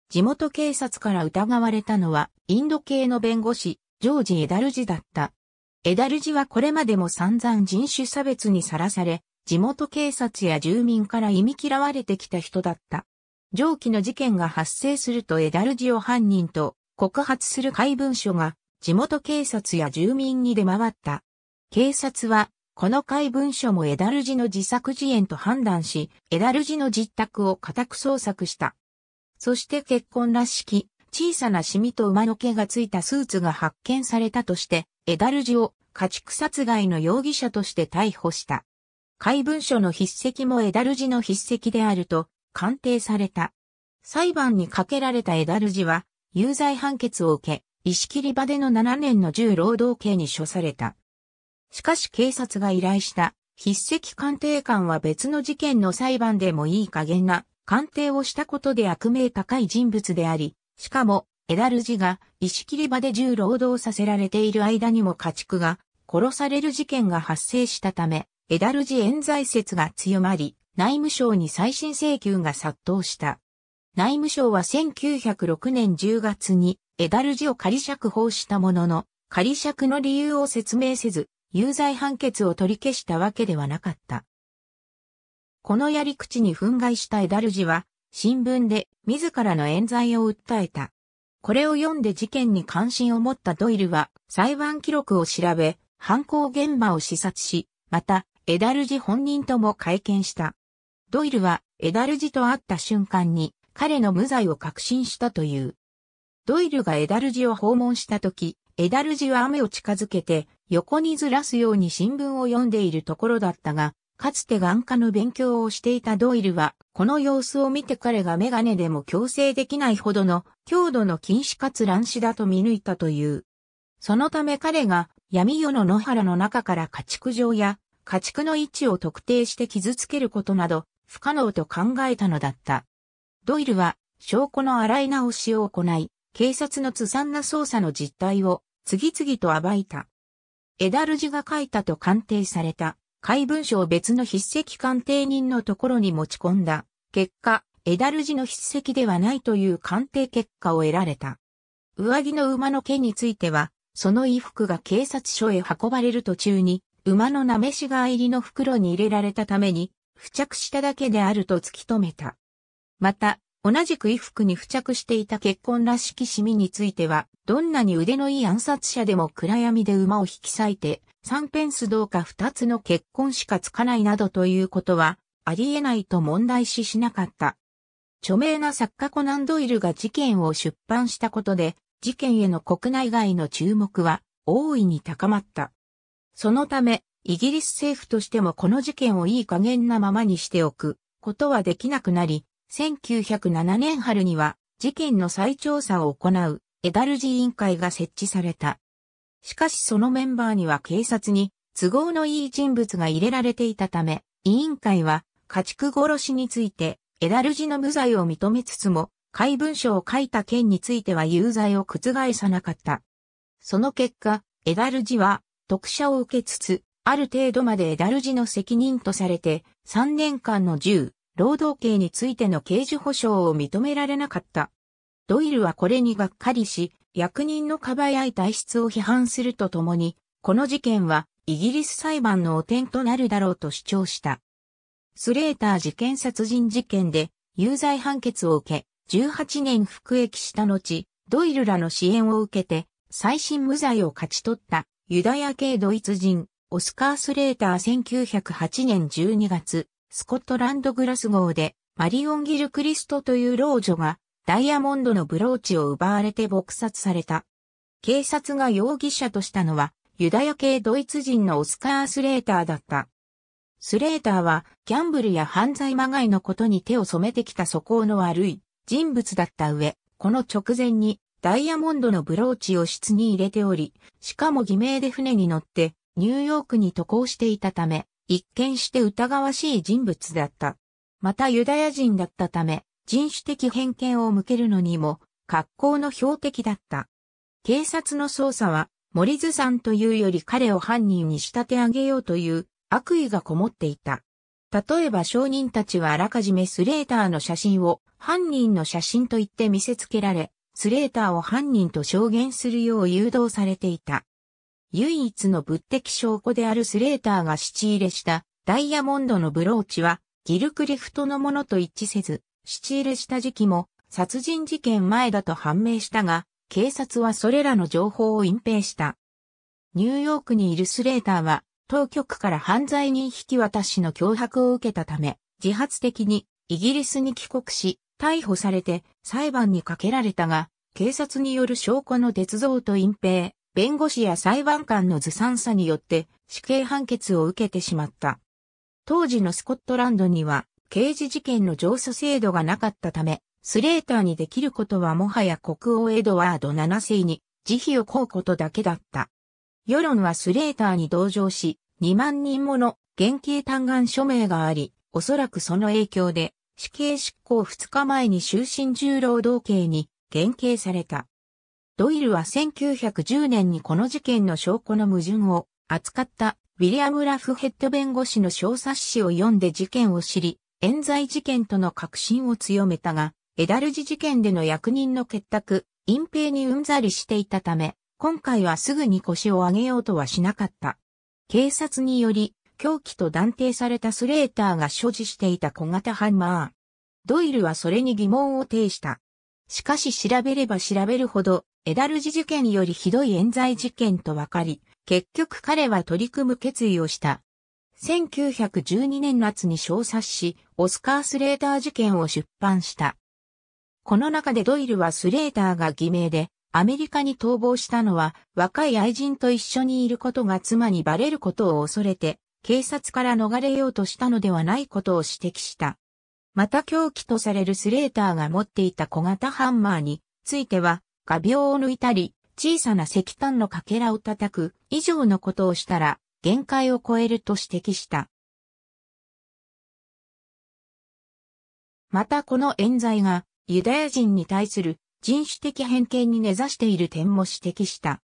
地元警察から疑われたのはインド系の弁護士、ジョージ・エダルジだった。エダルジはこれまでも散々人種差別にさらされ、地元警察や住民から忌み嫌われてきた人だった。上記の事件が発生するとエダルジを犯人と告発する怪文書が地元警察や住民に出回った。警察はこの怪文書もエダルジの自作自演と判断し、エダルジの実宅を家宅捜索した。そして結婚らしき、小さなシミと馬の毛がついたスーツが発見されたとして、エダルジを家畜殺害の容疑者として逮捕した。怪文書の筆跡もエダルジの筆跡であると鑑定された。裁判にかけられたエダルジは、有罪判決を受け、石切り場での7年の重労働刑に処された。しかし警察が依頼した筆跡鑑定官は別の事件の裁判でもいい加減な鑑定をしたことで悪名高い人物であり、しかも、エダルジが石切り場で重労働させられている間にも家畜が殺される事件が発生したため、エダルジ冤罪説が強まり、内務省に再審請求が殺到した。内務省は1906年10月にエダルジを仮釈放したものの、仮釈の理由を説明せず、有罪判決を取り消したわけではなかった。このやり口に憤慨したエダルジは、新聞で自らの冤罪を訴えた。これを読んで事件に関心を持ったドイルは、裁判記録を調べ、犯行現場を視察し、また、エダルジ本人とも会見した。ドイルは、エダルジと会った瞬間に、彼の無罪を確信したという。ドイルがエダルジを訪問した時、エダルジは雨を近づけて、横にずらすように新聞を読んでいるところだったが、かつて眼科の勉強をしていたドイルは、この様子を見て彼がメガネでも強制できないほどの強度の禁止かつ乱視だと見抜いたという。そのため彼が闇夜の野原の中から家畜場や家畜の位置を特定して傷つけることなど不可能と考えたのだった。ドイルは証拠の洗い直しを行い、警察のずさんな捜査の実態を次々と暴いた。エダルジが書いたと鑑定された、怪文書を別の筆跡鑑定人のところに持ち込んだ。結果、エダルジの筆跡ではないという鑑定結果を得られた。上着の馬の毛については、その衣服が警察署へ運ばれる途中に、馬のなめしが入りの袋に入れられたために、付着しただけであると突き止めた。また、同じく衣服に付着していた血痕らしきシミについては、どんなに腕のいい暗殺者でも暗闇で馬を引き裂いて、三ペンスどうか二つの血痕しかつかないなどということは、ありえないと問題視しなかった。著名な作家コナンドイルが事件を出版したことで、事件への国内外の注目は大いに高まった。そのため、イギリス政府としてもこの事件をいい加減なままにしておくことはできなくなり、1907年春には事件の再調査を行うエダルジ委員会が設置された。しかしそのメンバーには警察に都合のいい人物が入れられていたため、委員会は家畜殺しについてエダルジの無罪を認めつつも、怪文書を書いた件については有罪を覆さなかった。その結果、エダルジは特赦を受けつつ、ある程度までエダルジの責任とされて、3年間の銃、労働刑についての刑事保障を認められなかった。ドイルはこれにがっかりし、役人のかばやい体質を批判するとともに、この事件はイギリス裁判の汚点となるだろうと主張した。スレーター事件殺人事件で有罪判決を受け、18年服役した後、ドイルらの支援を受けて、最新無罪を勝ち取ったユダヤ系ドイツ人、オスカー・スレーター1908年12月、スコットランドグラス号で、マリオン・ギルクリストという老女が、ダイヤモンドのブローチを奪われて撲殺された。警察が容疑者としたのは、ユダヤ系ドイツ人のオスカー・スレーターだった。スレーターは、ギャンブルや犯罪まがいのことに手を染めてきた素行の悪い人物だった上、この直前に、ダイヤモンドのブローチを室に入れており、しかも偽名で船に乗って、ニューヨークに渡航していたため、一見して疑わしい人物だった。またユダヤ人だったため、人種的偏見を向けるのにも、格好の標的だった。警察の捜査は、森津さんというより彼を犯人に仕立て上げようという悪意がこもっていた。例えば証人たちはあらかじめスレーターの写真を犯人の写真と言って見せつけられ、スレーターを犯人と証言するよう誘導されていた。唯一の物的証拠であるスレーターが質入れしたダイヤモンドのブローチはギルクリフトのものと一致せず、質入れした時期も殺人事件前だと判明したが、警察はそれらの情報を隠蔽した。ニューヨークにいるスレーターは、当局から犯罪人引き渡しの脅迫を受けたため、自発的にイギリスに帰国し、逮捕されて裁判にかけられたが、警察による証拠の鉄造と隠蔽、弁護士や裁判官のずさんさによって死刑判決を受けてしまった。当時のスコットランドには刑事事件の上訴制度がなかったため、スレーターにできることはもはや国王エドワード7世に慈悲を請うことだけだった。世論はスレーターに同情し、2万人もの原刑嘆願署名があり、おそらくその影響で死刑執行2日前に終身重労働刑に減刑された。ドイルは1910年にこの事件の証拠の矛盾を扱ったウィリアム・ラフヘッド弁護士の小冊子を読んで事件を知り、冤罪事件との確信を強めたが、エダルジ事件での役人の結託、隠蔽にうんざりしていたため、今回はすぐに腰を上げようとはしなかった。警察により、凶器と断定されたスレーターが所持していた小型ハンマー。ドイルはそれに疑問を呈した。しかし調べれば調べるほどエダルジ事件よりひどい冤罪事件と分かり、結局彼は取り組む決意をした。1912年夏に小冊子、オスカー・スレーター事件を出版した。この中でドイルはスレーターが偽名で、アメリカに逃亡したのは、若い愛人と一緒にいることが妻にバレることを恐れて、警察から逃れようとしたのではないことを指摘した。また狂気とされるスレーターが持っていた小型ハンマーについては、画鋲を抜いたり、小さな石炭のかけらを叩く以上のことをしたら限界を超えると指摘した。またこの冤罪がユダヤ人に対する人種的偏見に根ざしている点も指摘した。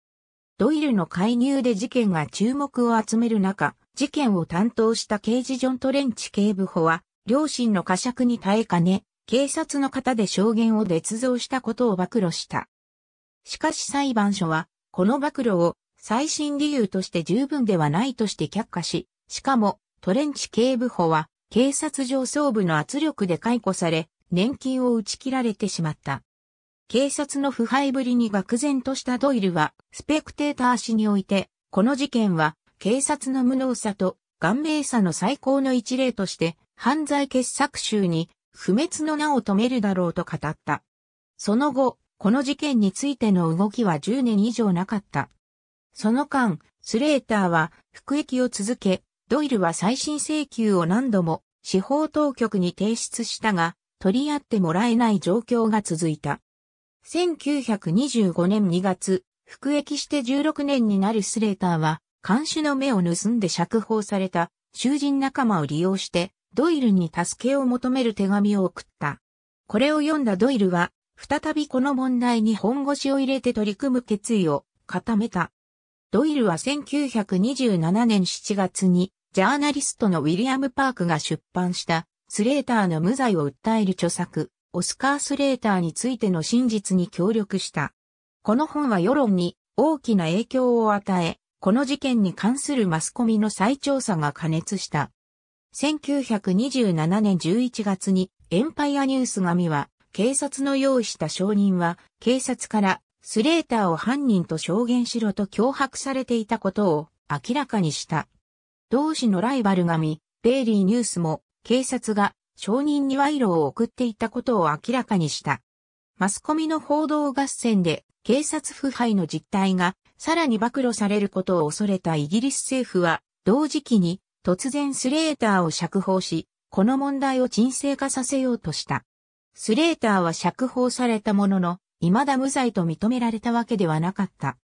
ドイルの介入で事件が注目を集める中、事件を担当した刑事ジョン・トレンチ警部補は、両親の呵責に耐えかね、警察の方で証言を捏造したことを暴露した。しかし裁判所は、この暴露を最新理由として十分ではないとして却下し、しかも、トレンチ警部補は、警察上層部の圧力で解雇され、年金を打ち切られてしまった。警察の腐敗ぶりに愕然としたドイルは、スペクテーター氏において、この事件は、警察の無能さと、顔面さの最高の一例として、犯罪傑作集に、不滅の名を止めるだろうと語った。その後、この事件についての動きは10年以上なかった。その間、スレーターは服役を続け、ドイルは再審請求を何度も司法当局に提出したが、取り合ってもらえない状況が続いた。1925年2月、服役して16年になるスレーターは、監視の目を盗んで釈放された囚人仲間を利用して、ドイルに助けを求める手紙を送った。これを読んだドイルは、再びこの問題に本腰を入れて取り組む決意を固めた。ドイルは1927年7月に、ジャーナリストのウィリアム・パークが出版した、スレーターの無罪を訴える著作、オスカー・スレーターについての真実に協力した。この本は世論に大きな影響を与え、この事件に関するマスコミの再調査が加熱した。1927年11月にエンパイアニュース紙は警察の用意した証人は、警察からスレーターを犯人と証言しろと脅迫されていたことを明らかにした。同志のライバル紙、デイリーニュースも、警察が証人に賄賂を送っていたことを明らかにした。マスコミの報道合戦で、警察腐敗の実態がさらに暴露されることを恐れたイギリス政府は、同時期に突然スレーターを釈放し、この問題を沈静化させようとした。スレーターは釈放されたものの、未だ無罪と認められたわけではなかった。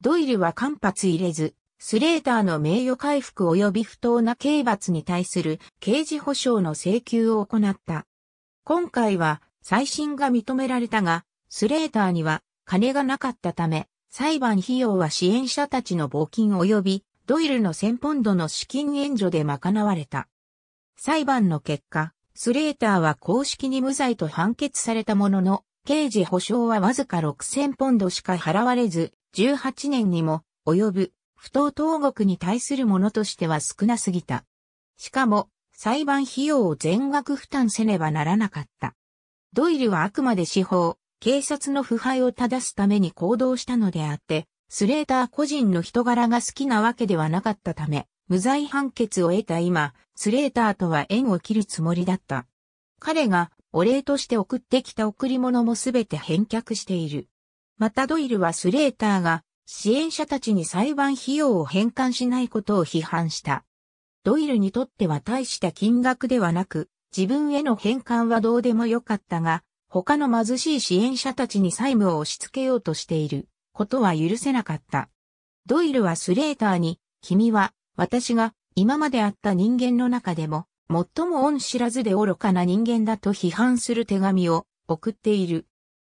ドイルは間髪入れず、スレーターの名誉回復及び不当な刑罰に対する刑事保障の請求を行った。今回は再審が認められたが、スレーターには金がなかったため、裁判費用は支援者たちの募金及びドイルの1000ポンドの資金援助で賄われた。裁判の結果、スレーターは公式に無罪と判決されたものの、刑事保障はわずか6000ポンドしか払われず、18年にも及ぶ不当投獄に対するものとしては少なすぎた。しかも、裁判費用を全額負担せねばならなかった。ドイルはあくまで司法、警察の腐敗を正すために行動したのであって、スレーター個人の人柄が好きなわけではなかったため、無罪判決を得た今、スレーターとは縁を切るつもりだった。彼がお礼として送ってきた贈り物もすべて返却している。またドイルはスレーターが支援者たちに裁判費用を返還しないことを批判した。ドイルにとっては大した金額ではなく、自分への返還はどうでもよかったが、他の貧しい支援者たちに債務を押し付けようとしていることは許せなかった。ドイルはスレーターに、君は私が今まであった人間の中でも、最も恩知らずで愚かな人間だと批判する手紙を送っている。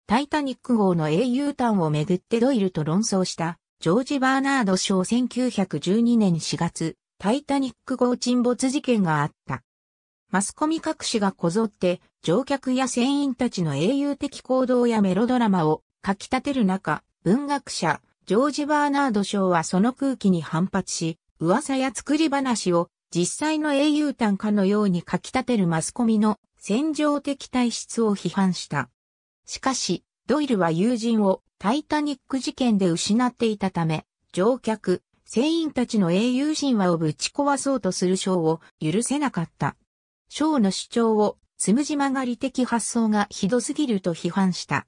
タイタニック号の英雄譚をめぐってドイルと論争したジョージ・バーナード賞1912年4月、タイタニック号沈没事件があった。マスコミ各紙がこぞって乗客や船員たちの英雄的行動やメロドラマを書き立てる中、文学者、ジョージ・バーナード賞はその空気に反発し、噂や作り話を実際の英雄譚かのように書き立てるマスコミの戦場的体質を批判した。しかし、ドイルは友人をタイタニック事件で失っていたため、乗客、船員たちの英雄神話をぶち壊そうとするショーを許せなかった。ショーの主張をつむじ曲がり的発想がひどすぎると批判した。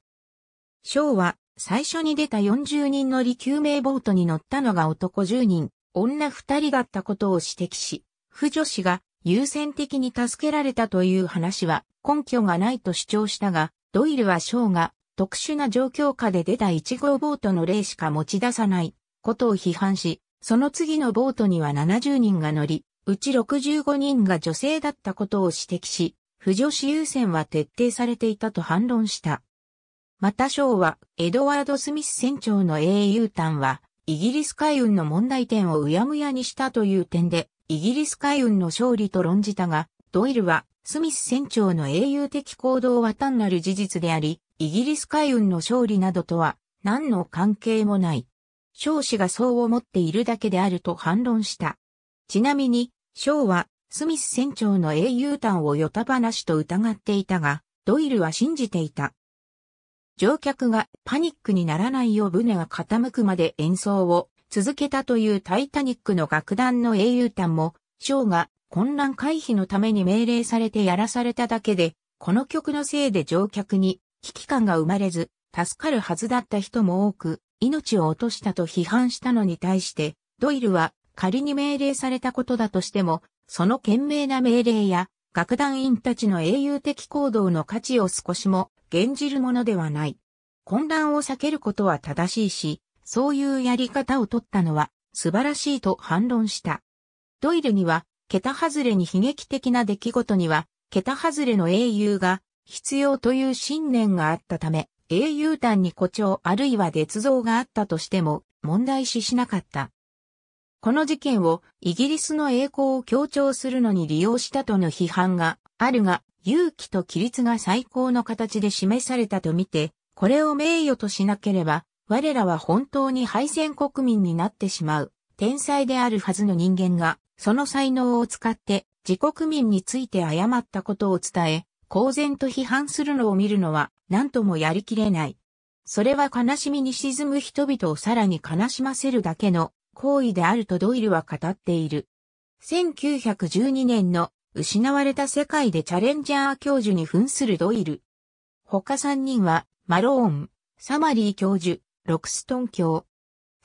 ショーは最初に出た40人乗り救命ボートに乗ったのが男10人、女二人だったことを指摘し、婦女子が優先的に助けられたという話は根拠がないと主張したが、ドイルはショーが特殊な状況下で出た1号ボートの例しか持ち出さないことを批判し、その次のボートには70人が乗り、うち65人が女性だったことを指摘し、不女子優先は徹底されていたと反論した。またショーは、エドワード・スミス船長の英雄譚は、イギリス海運の問題点をうやむやにしたという点で、イギリス海運の勝利と論じたが、ドイルは、スミス船長の英雄的行動は単なる事実であり、イギリス海運の勝利などとは、何の関係もない。少子がそう思っているだけであると反論した。ちなみに、シは、スミス船長の英雄譚をヨタ話と疑っていたが、ドイルは信じていた。乗客がパニックにならないよう船が傾くまで演奏を続けたというタイタニックの楽団の英雄譚も、ショーが混乱回避のために命令されてやらされただけで、この曲のせいで乗客に危機感が生まれず、助かるはずだった人も多く、命を落としたと批判したのに対して、ドイルは仮に命令されたことだとしても、その懸命な命令や楽団員たちの英雄的行動の価値を少しも現じるものではない。混乱を避けることは正しいし、そういうやり方を取ったのは素晴らしいと反論した。ドイルには、桁外れに悲劇的な出来事には、桁外れの英雄が必要という信念があったため、英雄譚に誇張あるいは捏造があったとしても問題視しなかった。この事件をイギリスの栄光を強調するのに利用したとの批判があるが、勇気と規律が最高の形で示されたとみて、これを名誉としなければ、我らは本当に敗戦国民になってしまう、天才であるはずの人間が、その才能を使って自国民について誤ったことを伝え、公然と批判するのを見るのは、何ともやりきれない。それは悲しみに沈む人々をさらに悲しませるだけの行為であるとドイルは語っている。1912年の失われた世界でチャレンジャー教授に扮するドイル。他3人はマローン、サマリー教授、ロクストン教。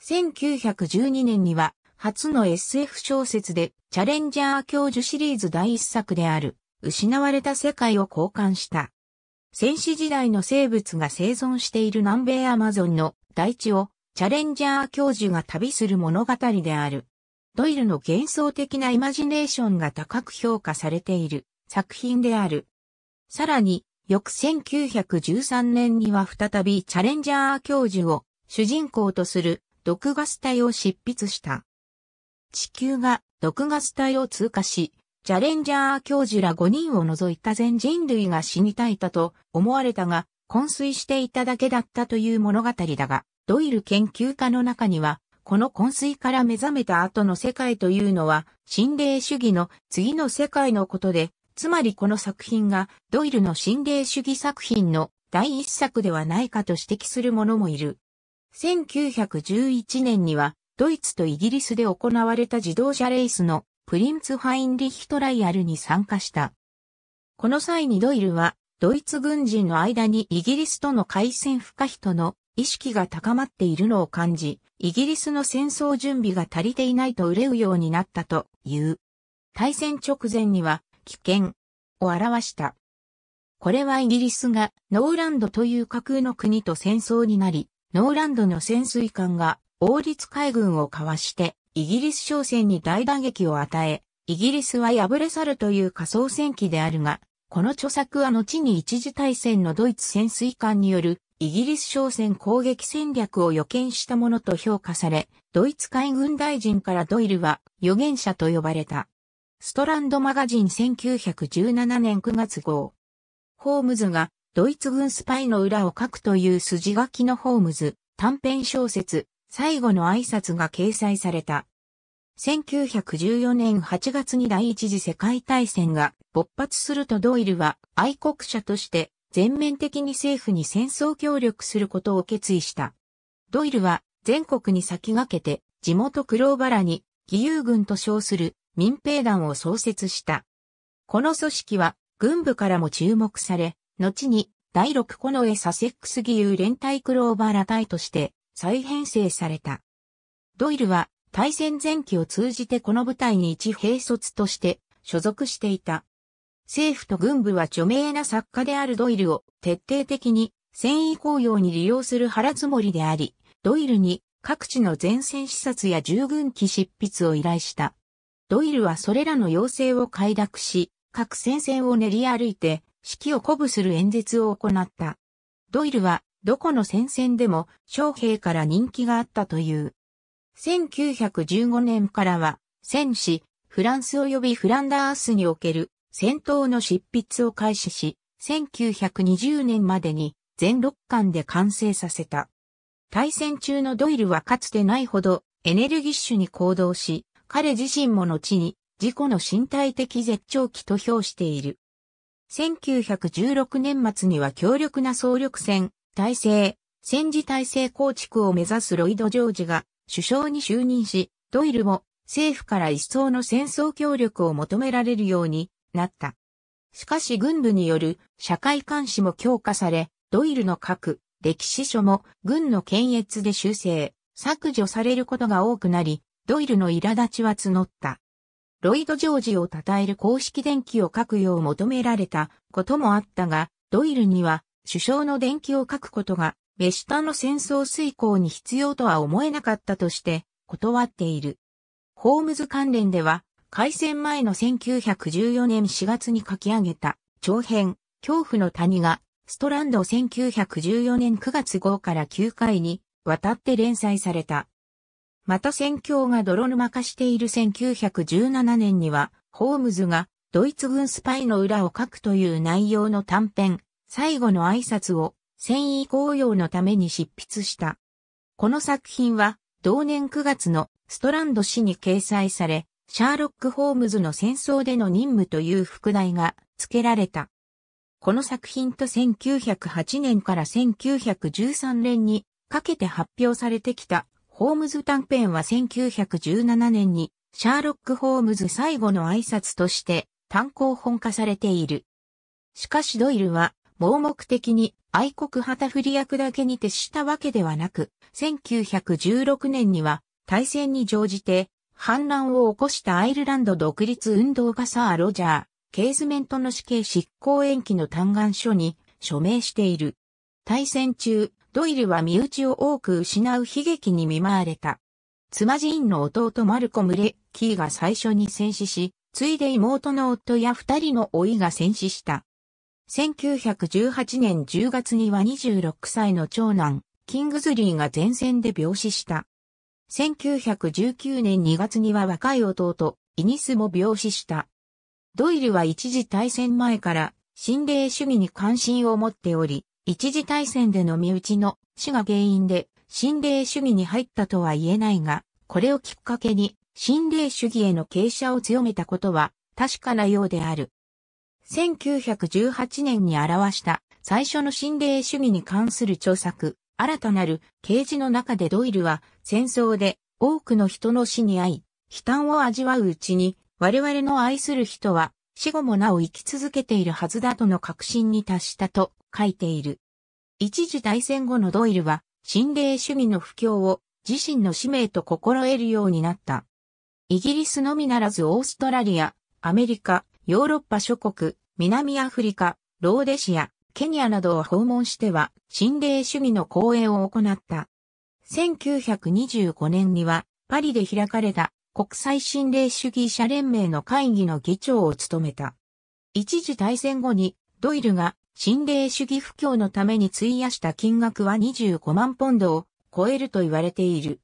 1912年には初の SF 小説でチャレンジャー教授シリーズ第一作である失われた世界を交換した。戦士時代の生物が生存している南米アマゾンの大地をチャレンジャー教授が旅する物語である。ドイルの幻想的なイマジネーションが高く評価されている作品である。さらに、翌1913年には再びチャレンジャー教授を主人公とする毒ガス体を執筆した。地球が毒ガス体を通過し、チャレンジャー教授ら5人を除いた全人類が死に絶えたと思われたが、昏睡していただけだったという物語だが、ドイル研究家の中には、この昏睡から目覚めた後の世界というのは、心霊主義の次の世界のことで、つまりこの作品がドイルの心霊主義作品の第一作ではないかと指摘する者もいる。1911年には、ドイツとイギリスで行われた自動車レースのプリンツ・ハインリヒトライアルに参加した。この際にドイルは、ドイツ軍人の間にイギリスとの海戦不可避との意識が高まっているのを感じ、イギリスの戦争準備が足りていないと憂うようになったという。大戦直前には危険を表した。これはイギリスがノーランドという架空の国と戦争になり、ノーランドの潜水艦が王立海軍をかわしてイギリス商船に大打撃を与え、イギリスは敗れ去るという仮想戦記であるが、この著作は後に一時大戦のドイツ潜水艦によるイギリス商船攻撃戦略を予見したものと評価され、ドイツ海軍大臣からドイルは予言者と呼ばれた。ストランドマガジン1917年9月号。ホームズがドイツ軍スパイの裏を書くという筋書きのホームズ短編小説最後の挨拶が掲載された。1914年8月に第一次世界大戦が勃発するとドイルは愛国者として全面的に政府に戦争協力することを決意した。ドイルは全国に先駆けて地元クローバラに義勇軍と称する民兵団を創設した。この組織は軍部からも注目され、後に第6コノエサセックス義勇連隊クローバラ隊として再編成された。ドイルは大戦前期を通じてこの部隊に一兵卒として所属していた。政府と軍部は著名な作家であるドイルを徹底的に戦意公用に利用する腹積もりであり、ドイルに各地の前線視察や従軍機執筆を依頼した。ドイルはそれらの要請を快諾し、各戦線を練り歩いて、指揮を鼓舞する演説を行った。ドイルは、どこの戦線でも、将兵から人気があったという。1915年からは、戦士、フランス及びフランダースにおける戦闘の執筆を開始し、1920年までに全6巻で完成させた。対戦中のドイルはかつてないほどエネルギッシュに行動し、彼自身も後に自己の身体的絶頂期と評している。1916年末には強力な総力戦、体制、戦時体制構築を目指すロイド・ジョージが首相に就任し、ドイルも政府から一層の戦争協力を求められるようになった。しかし軍部による社会監視も強化され、ドイルのく歴史書も軍の検閲で修正、削除されることが多くなり、ドイルの苛立ちは募った。ロイド・ジョージを称える公式電気を書くよう求められたこともあったが、ドイルには首相の電気を書くことが、ベシタの戦争遂行に必要とは思えなかったとして、断っている。ホームズ関連では、開戦前の1914年4月に書き上げた長編、恐怖の谷が、ストランド1914年9月号から9回に渡って連載された。また戦況が泥沼化している1917年には、ホームズがドイツ軍スパイの裏を書くという内容の短編、最後の挨拶を戦意高揚のために執筆した。この作品は同年9月のストランド誌に掲載され、シャーロック・ホームズの戦争での任務という副題が付けられた。この作品と1908年から1913年にかけて発表されてきたホームズ短編は1917年にシャーロック・ホームズ最後の挨拶として単行本化されている。しかしドイルは盲目的に愛国旗振り役だけに徹したわけではなく、1916年には大戦に乗じて反乱を起こしたアイルランド独立運動家サー・ロジャー、ケーズメントの死刑執行延期の嘆願書に署名している。対戦中、ドイルは身内を多く失う悲劇に見舞われた。妻ジーンの弟マルコム・レッキーが最初に戦死し、ついで妹の夫や二人の老いが戦死した。1918年10月には26歳の長男、キングズリーが前線で病死した。1919年2月には若い弟、イニスも病死した。ドイルは一次大戦前から心霊主義に関心を持っており、一次大戦での身内の死が原因で心霊主義に入ったとは言えないが、これをきっかけに心霊主義への傾斜を強めたことは確かなようである。1918年に表した最初の心霊主義に関する著作、新たなる啓示の中でドイルは戦争で多くの人の死に遭い、悲嘆を味わううちに我々の愛する人は死後もなお生き続けているはずだとの確信に達したと書いている。一次大戦後のドイルは心霊主義の不況を自身の使命と心得るようになった。イギリスのみならずオーストラリア、アメリカ、ヨーロッパ諸国、南アフリカ、ローデシア、ケニアなどを訪問しては、心霊主義の講演を行った。1925年には、パリで開かれた国際心霊主義者連盟の会議の議長を務めた。一時大戦後に、ドイルが心霊主義不況のために費やした金額は25万ポンドを超えると言われている。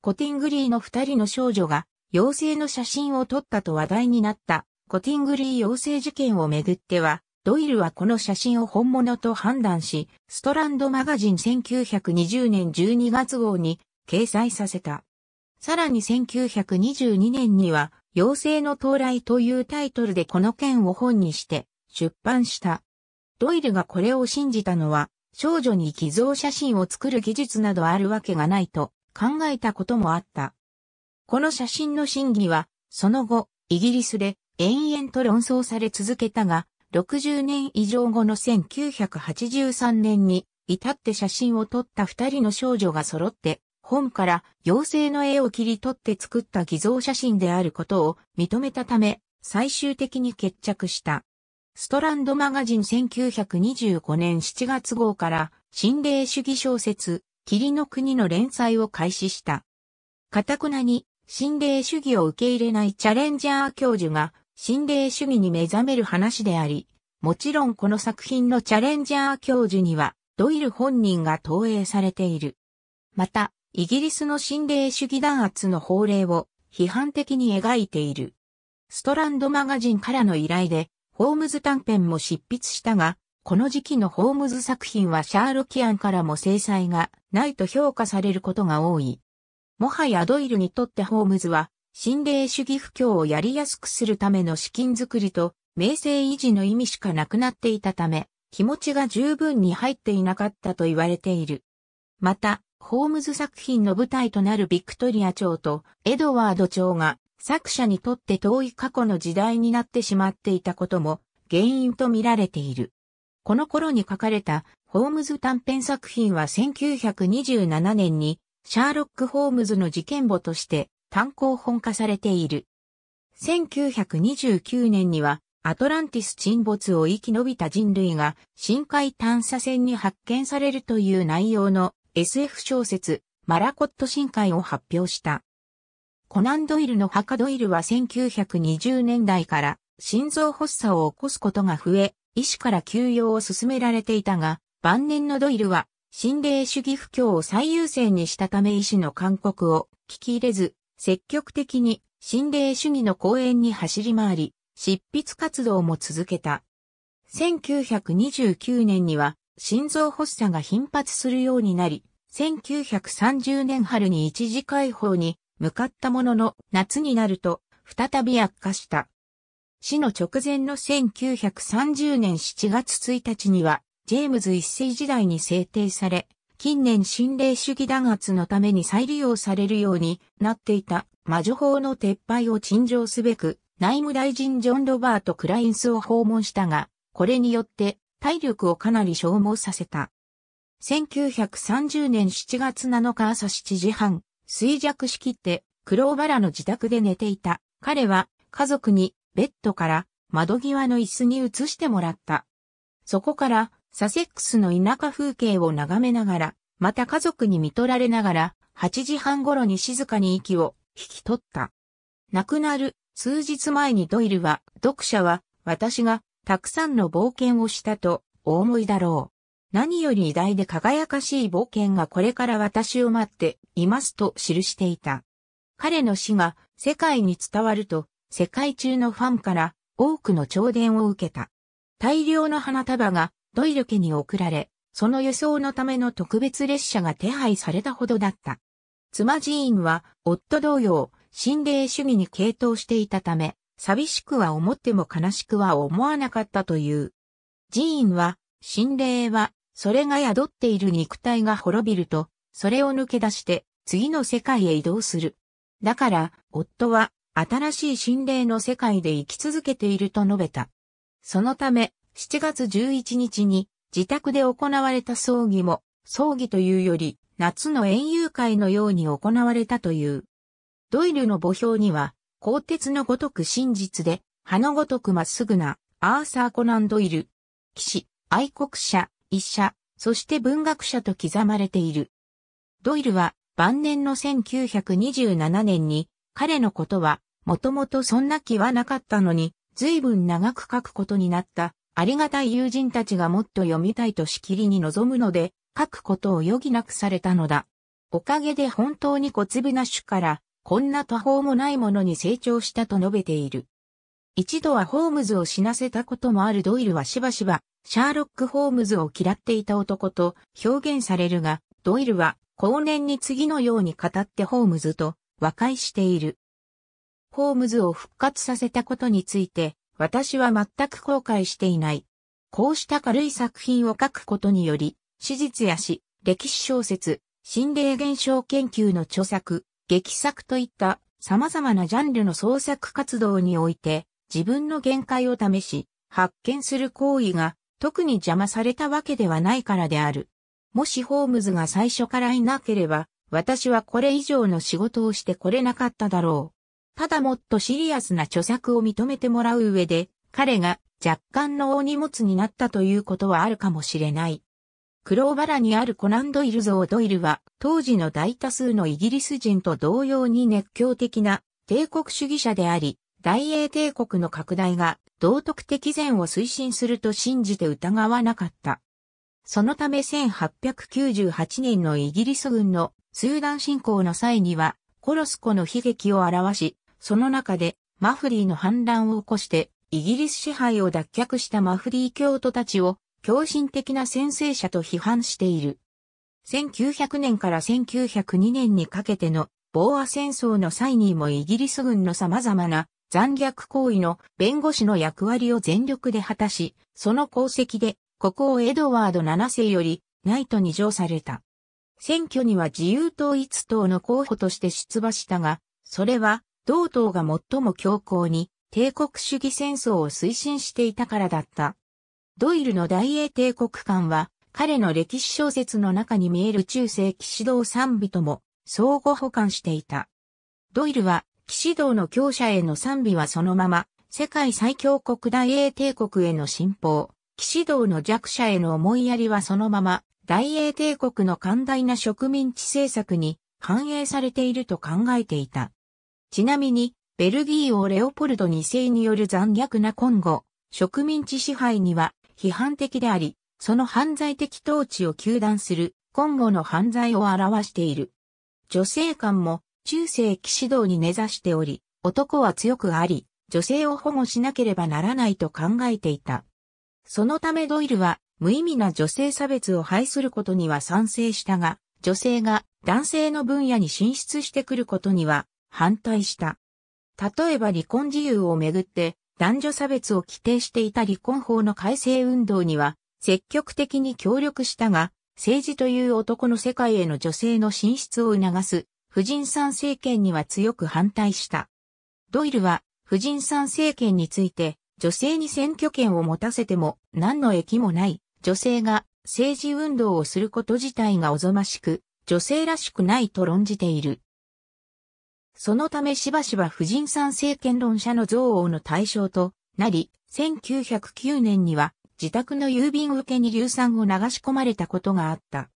コティングリーの二人の少女が妖精の写真を撮ったと話題になったコティングリー妖精事件をめぐってはドイルはこの写真を本物と判断し、ストランドマガジン1920年12月号に掲載させた。さらに1922年には、妖精の到来というタイトルでこの件を本にして出版した。ドイルがこれを信じたのは、少女に偽造写真を作る技術などあるわけがないと考えたこともあった。この写真の真偽は、その後、イギリスで延々と論争され続けたが、60年以上後の1983年に至って写真を撮った二人の少女が揃って本から妖精の絵を切り取って作った偽造写真であることを認めたため最終的に決着した。ストランドマガジン1925年7月号から心霊主義小説霧の国の連載を開始した。かたくなに心霊主義を受け入れないチャレンジャー教授が心霊主義に目覚める話であり、もちろんこの作品のチャレンジャー教授には、ドイル本人が投影されている。また、イギリスの心霊主義弾圧の法令を批判的に描いている。ストランドマガジンからの依頼で、ホームズ短編も執筆したが、この時期のホームズ作品はシャーロキアンからも制裁がないと評価されることが多い。もはやドイルにとってホームズは心霊主義不況をやりやすくするための資金づくりと、名声維持の意味しかなくなっていたため、気持ちが十分に入っていなかったと言われている。また、ホームズ作品の舞台となるビクトリア朝とエドワード朝が作者にとって遠い過去の時代になってしまっていたことも原因と見られている。この頃に書かれたホームズ短編作品は1927年にシャーロック・ホームズの事件簿として単行本化されている。1929年には、アトランティス沈没を生き延びた人類が深海探査船に発見されるという内容の SF 小説マラコット深海を発表した。コナンドイルの墓ドイルは1920年代から心臓発作を起こすことが増え、医師から休養を勧められていたが、晩年のドイルは心霊主義不況を最優先にしたため医師の勧告を聞き入れず、積極的に心霊主義の講演に走り回り、執筆活動も続けた。1929年には心臓発作が頻発するようになり、1930年春に一時解放に向かったものの夏になると再び悪化した。死の直前の1930年7月1日には、ジェームズ一世時代に制定され、近年心霊主義弾圧のために再利用されるようになっていた魔女法の撤廃を陳情すべく、内務大臣ジョン・ロバート・クラインスを訪問したが、これによって体力をかなり消耗させた。1930年7月7日朝7時半、衰弱しきってクローバラの自宅で寝ていた。彼は家族にベッドから窓際の椅子に移してもらった。そこからサセックスの田舎風景を眺めながら、また家族に見取られながら、8時半頃に静かに息を引き取った。亡くなる数日前にドイルは、読者は、私がたくさんの冒険をしたとお思いだろう。何より偉大で輝かしい冒険がこれから私を待っていますと記していた。彼の死が世界に伝わると、世界中のファンから多くの弔電を受けた。大量の花束がドイル家に送られ、その輸送のための特別列車が手配されたほどだった。妻寺院は、夫同様、心霊主義に傾倒していたため、寂しくは思っても悲しくは思わなかったという。寺院は、心霊は、それが宿っている肉体が滅びると、それを抜け出して、次の世界へ移動する。だから、夫は、新しい心霊の世界で生き続けていると述べた。そのため、7月11日に自宅で行われた葬儀も、葬儀というより、夏の園遊会のように行われたという。ドイルの墓標には、鋼鉄のごとく真実で、葉のごとくまっすぐな、アーサー・コナン・ドイル、騎士、愛国者、医者、そして文学者と刻まれている。ドイルは晩年の1927年に彼のことはもともとそんな気はなかったのに随分長く書くことになったありがたい友人たちがもっと読みたいとしきりに望むので、書くことを余儀なくされたのだ。おかげで本当に小粒な種から、こんな途方もないものに成長したと述べている。一度はホームズを死なせたこともあるドイルはしばしば、シャーロック・ホームズを嫌っていた男と表現されるが、ドイルは後年に次のように語ってホームズと和解している。ホームズを復活させたことについて、私は全く後悔していない。こうした軽い作品を書くことにより、史実や史、歴史小説、心霊現象研究の著作、劇作といった様々なジャンルの創作活動において、自分の限界を試し、発見する行為が特に邪魔されたわけではないからである。もしホームズが最初からいなければ、私はこれ以上の仕事をしてこれなかっただろう。ただもっとシリアスな著作を認めてもらう上で、彼が若干の大荷物になったということはあるかもしれない。クローバラにあるコナンドイル像ドイルは、当時の大多数のイギリス人と同様に熱狂的な帝国主義者であり、大英帝国の拡大が道徳的善を推進すると信じて疑わなかった。そのため1898年のイギリス軍のスーダン侵攻の際には、コロスコの悲劇を表し、その中でマフリーの反乱を起こしてイギリス支配を脱却したマフリー教徒たちを狂信的な先制者と批判している。1900年から1902年にかけてのボーア戦争の際にもイギリス軍の様々な残虐行為の弁護士の役割を全力で果たし、その功績で国王エドワード7世よりナイトに上された。選挙には自由統一党の候補として出馬したが、それは同党が最も強硬に帝国主義戦争を推進していたからだった。ドイルの大英帝国観は、彼の歴史小説の中に見える中世騎士道賛美とも相互補完していた。ドイルは騎士道の強者への賛美はそのまま、世界最強国大英帝国への信奉、騎士道の弱者への思いやりはそのまま、大英帝国の寛大な植民地政策に反映されていると考えていた。ちなみに、ベルギー王レオポルド2世による残虐な今後、植民地支配には批判的であり、その犯罪的統治を求断する今後の犯罪を表している。女性間も中世騎士道に根ざしており、男は強くあり、女性を保護しなければならないと考えていた。そのためドイルは無意味な女性差別を排することには賛成したが、女性が男性の分野に進出してくることには反対した。例えば離婚自由をめぐって男女差別を規定していた離婚法の改正運動には積極的に協力したが、政治という男の世界への女性の進出を促す、婦人参政権には強く反対した。ドイルは、婦人参政権について、女性に選挙権を持たせても何の益もない、女性が政治運動をすること自体がおぞましく、女性らしくないと論じている。そのためしばしば婦人参政権論者の憎悪の対象となり、1909年には自宅の郵便受けに硫酸を流し込まれたことがあった。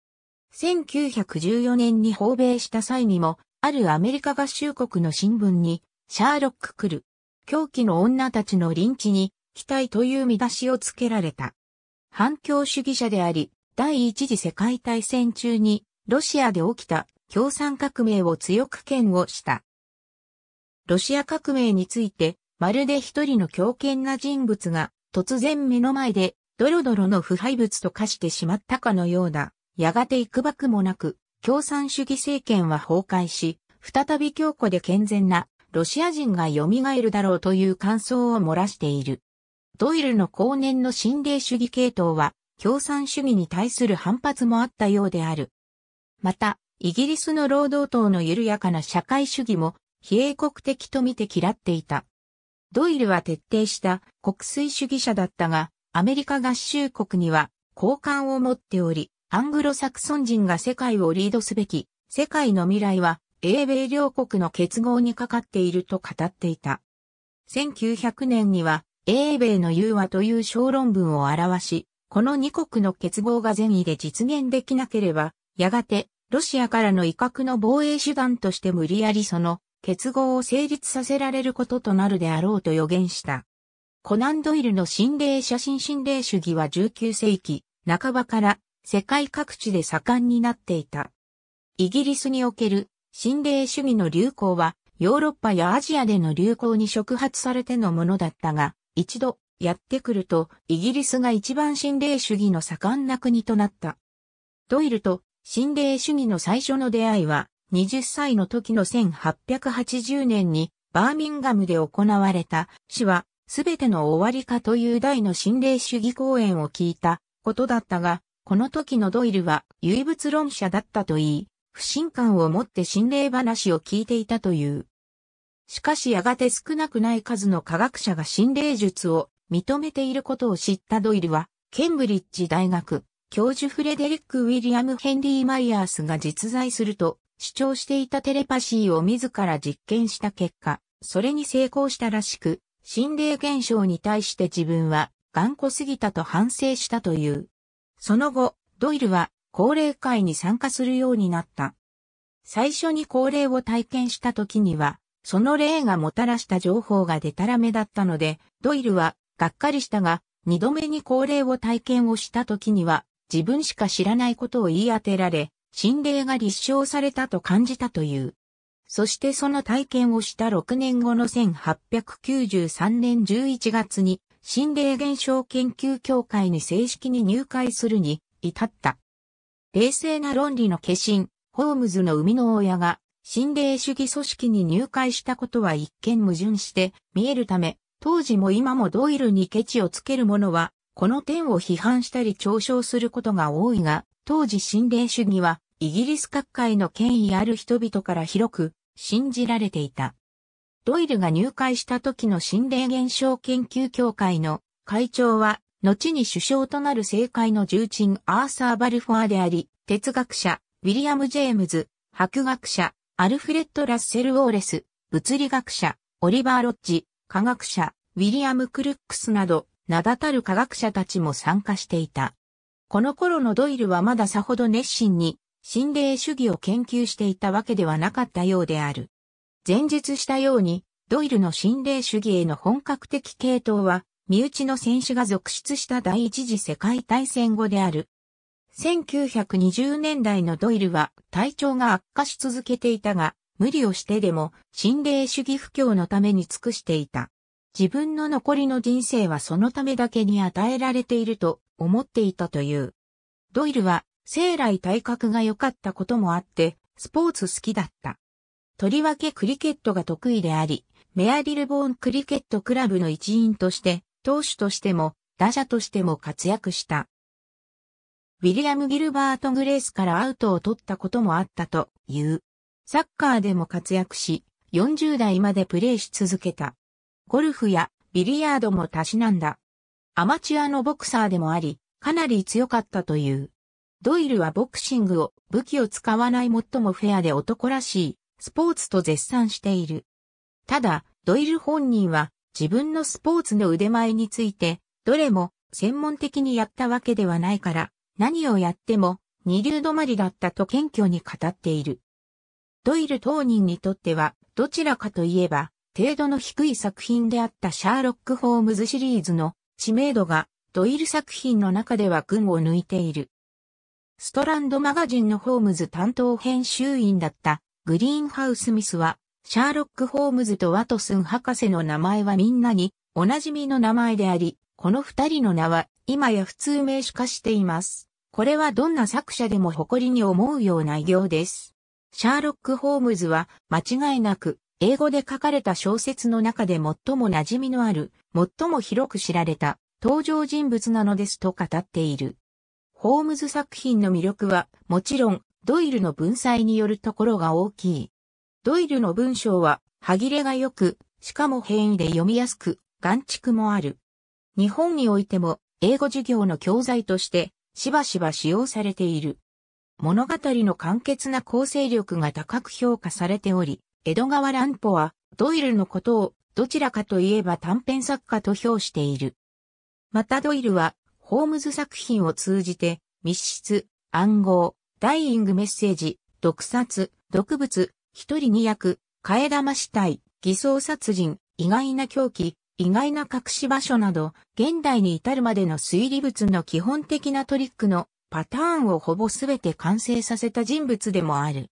1914年に訪米した際にも、あるアメリカ合衆国の新聞に、シャーロック・クル、狂気の女たちのリンチに、期待という見出しをつけられた。反共主義者であり、第一次世界大戦中に、ロシアで起きた共産革命を強く嫌悪した。ロシア革命について、まるで一人の強権な人物が、突然目の前で、ドロドロの腐敗物と化してしまったかのような、やがて幾ばくもなく、共産主義政権は崩壊し、再び強固で健全なロシア人が蘇るだろうという感想を漏らしている。ドイルの後年の心霊主義系統は、共産主義に対する反発もあったようである。また、イギリスの労働党の緩やかな社会主義も非英国的と見て嫌っていた。ドイルは徹底した国粋主義者だったが、アメリカ合衆国には好感を持っており、アングロサクソン人が世界をリードすべき、世界の未来は英米両国の結合にかかっていると語っていた。1900年には、英米の融和という小論文を表し、この二国の結合が善意で実現できなければ、やがて、ロシアからの威嚇の防衛手段として無理やりその結合を成立させられることとなるであろうと予言した。コナンドイルの心霊写真心霊主義は19世紀半ばから世界各地で盛んになっていた。イギリスにおける心霊主義の流行はヨーロッパやアジアでの流行に触発されてのものだったが、一度やってくるとイギリスが一番心霊主義の盛んな国となった。ドイルと心霊主義の最初の出会いは20歳の時の1880年にバーミンガムで行われた死は全ての終わりかという大の心霊主義講演を聞いたことだったが、この時のドイルは唯物論者だったといい、不信感を持って心霊話を聞いていたという。しかしやがて少なくない数の科学者が心霊術を認めていることを知ったドイルは、ケンブリッジ大学教授フレデリック・ウィリアム・ヘンリー・マイヤースが実在すると主張していたテレパシーを自ら実験した結果、それに成功したらしく、心霊現象に対して自分は頑固すぎたと反省したという。その後、ドイルは高齢会に参加するようになった。最初に高齢を体験した時には、その霊がもたらした情報がデタラメだったので、ドイルはがっかりしたが、二度目に高齢を体験をした時には、自分しか知らないことを言い当てられ、心霊が立証されたと感じたという。そしてその体験をした6年後の1893年11月に心霊現象研究協会に正式に入会するに至った。冷静な論理の化身、ホームズの生みの親が心霊主義組織に入会したことは一見矛盾して見えるため、当時も今もドイルにケチをつける者は、この点を批判したり嘲笑することが多いが、当時心霊主義はイギリス各界の権威ある人々から広く信じられていた。ドイルが入会した時の心霊現象研究協会の会長は、後に首相となる政界の重鎮アーサー・バルフォアであり、哲学者、ウィリアム・ジェームズ、博学者、アルフレッド・ラッセル・ウォーレス、物理学者、オリバー・ロッジ、科学者、ウィリアム・クルックスなど、名だたる科学者たちも参加していた。この頃のドイルはまださほど熱心に心霊主義を研究していたわけではなかったようである。前述したように、ドイルの心霊主義への本格的系統は、身内の戦手が続出した第一次世界大戦後である。1920年代のドイルは体調が悪化し続けていたが、無理をしてでも心霊主義不況のために尽くしていた。自分の残りの人生はそのためだけに与えられていると思っていたという。ドイルは、生来体格が良かったこともあって、スポーツ好きだった。とりわけクリケットが得意であり、メアリルボーンクリケットクラブの一員として、投手としても、打者としても活躍した。ウィリアム・ギルバート・グレースからアウトを取ったこともあったという。サッカーでも活躍し、40代までプレーし続けた。ゴルフやビリヤードもたしなんだ。アマチュアのボクサーでもあり、かなり強かったという。ドイルはボクシングを武器を使わない最もフェアで男らしいスポーツと絶賛している。ただ、ドイル本人は自分のスポーツの腕前について、どれも専門的にやったわけではないから、何をやっても二流止まりだったと謙虚に語っている。ドイル当人にとっては、どちらかといえば、程度の低い作品であったシャーロック・ホームズシリーズの知名度がドイル作品の中では群を抜いている。ストランドマガジンのホームズ担当編集員だったグリーンハウスミスは、シャーロック・ホームズとワトスン博士の名前はみんなにおなじみの名前であり、この二人の名は今や普通名詞化しています。これはどんな作者でも誇りに思うような異業です。シャーロック・ホームズは間違いなく英語で書かれた小説の中で最も馴染みのある、最も広く知られた登場人物なのですと語っている。ホームズ作品の魅力は、もちろん、ドイルの文才によるところが大きい。ドイルの文章は、歯切れが良く、しかも変異で読みやすく、眼蓄もある。日本においても、英語授業の教材として、しばしば使用されている。物語の簡潔な構成力が高く評価されており、江戸川乱歩は、ドイルのことを、どちらかといえば短編作家と評している。またドイルは、ホームズ作品を通じて、密室、暗号、ダイイングメッセージ、毒殺、毒物、一人二役、替え玉死体、偽装殺人、意外な狂気、意外な隠し場所など、現代に至るまでの推理物の基本的なトリックのパターンをほぼすべて完成させた人物でもある。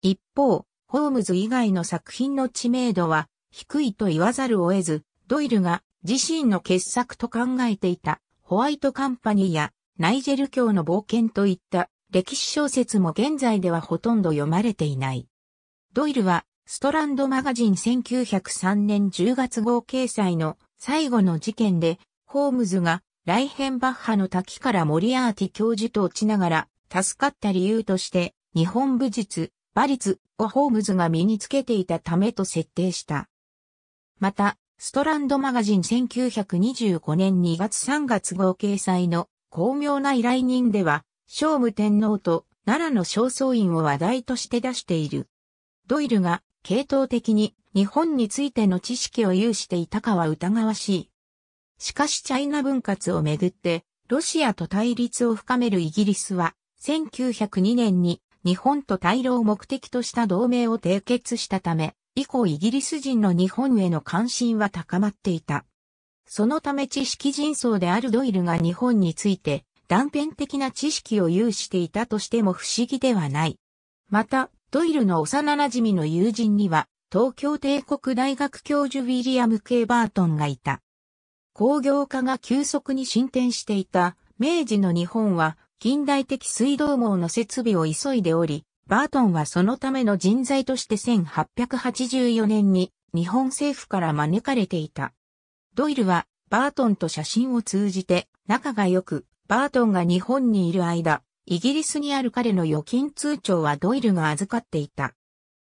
一方、ホームズ以外の作品の知名度は低いと言わざるを得ず、ドイルが自身の傑作と考えていたホワイトカンパニーやナイジェル教の冒険といった歴史小説も現在ではほとんど読まれていない。ドイルはストランドマガジン1903年10月号掲載の最後の事件でホームズがライヘンバッハの滝からモリアーティ教授と落ちながら助かった理由として日本武術馬率をホームズが身につけていたためと設定した。また、ストランドマガジン1925年2月3月号掲載の巧妙な依頼人では、聖武天皇と奈良の正倉院を話題として出している。ドイルが系統的に日本についての知識を有していたかは疑わしい。しかしチャイナ分割をめぐって、ロシアと対立を深めるイギリスは、1902年に日本と対ロを目的とした同盟を締結したため、以降イギリス人の日本への関心は高まっていた。そのため知識人層であるドイルが日本について断片的な知識を有していたとしても不思議ではない。また、ドイルの幼馴染の友人には、東京帝国大学教授ウィリアム・ケイ・バートンがいた。工業化が急速に進展していた明治の日本は近代的水道網の設備を急いでおり、バートンはそのための人材として1884年に日本政府から招かれていた。ドイルはバートンと写真を通じて仲が良く、バートンが日本にいる間、イギリスにある彼の預金通帳はドイルが預かっていた。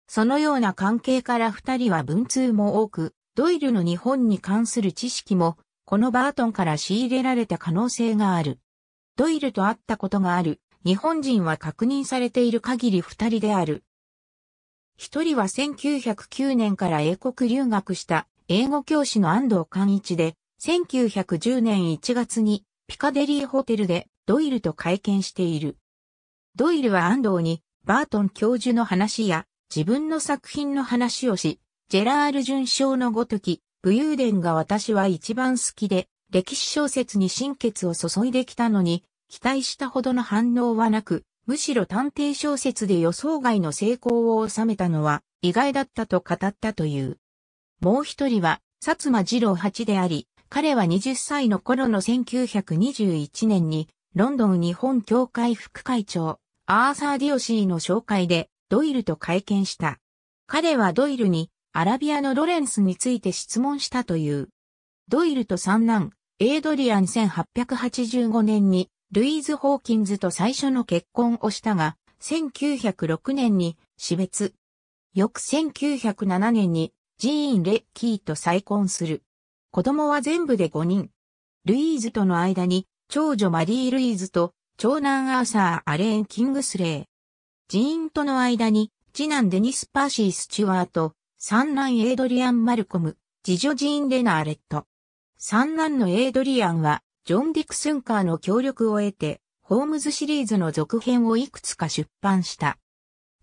そのような関係から二人は文通も多く、ドイルの日本に関する知識も、このバートンから仕入れられた可能性がある。ドイルと会ったことがある、日本人は確認されている限り二人である。一人は1909年から英国留学した英語教師の安藤寛一で、1910年1月にピカデリーホテルでドイルと会見している。ドイルは安藤にバートン教授の話や自分の作品の話をし、ジェラール準賞のごとき、武勇伝が私は一番好きで、歴史小説に心血を注いできたのに、期待したほどの反応はなく、むしろ探偵小説で予想外の成功を収めたのは意外だったと語ったという。もう一人は、薩摩二郎八であり、彼は20歳の頃の1921年に、ロンドン日本協会副会長、アーサー・ディオシーの紹介で、ドイルと会見した。彼はドイルに、アラビアのロレンスについて質問したという。ドイルと三男、エイドリアン1885年にルイーズ・ホーキンズと最初の結婚をしたが、1906年に死別。翌1907年にジーン・レッキーと再婚する。子供は全部で5人。ルイーズとの間に長女マリー・ルイーズと長男アーサー・アレーン・キングスレー。ジーンとの間に次男デニス・パーシー・スチュワート、三男エイドリアン・マルコム、次女ジーン・レナーレット。三男のエイドリアンは、ジョン・ディクスンカーの協力を得て、ホームズシリーズの続編をいくつか出版した。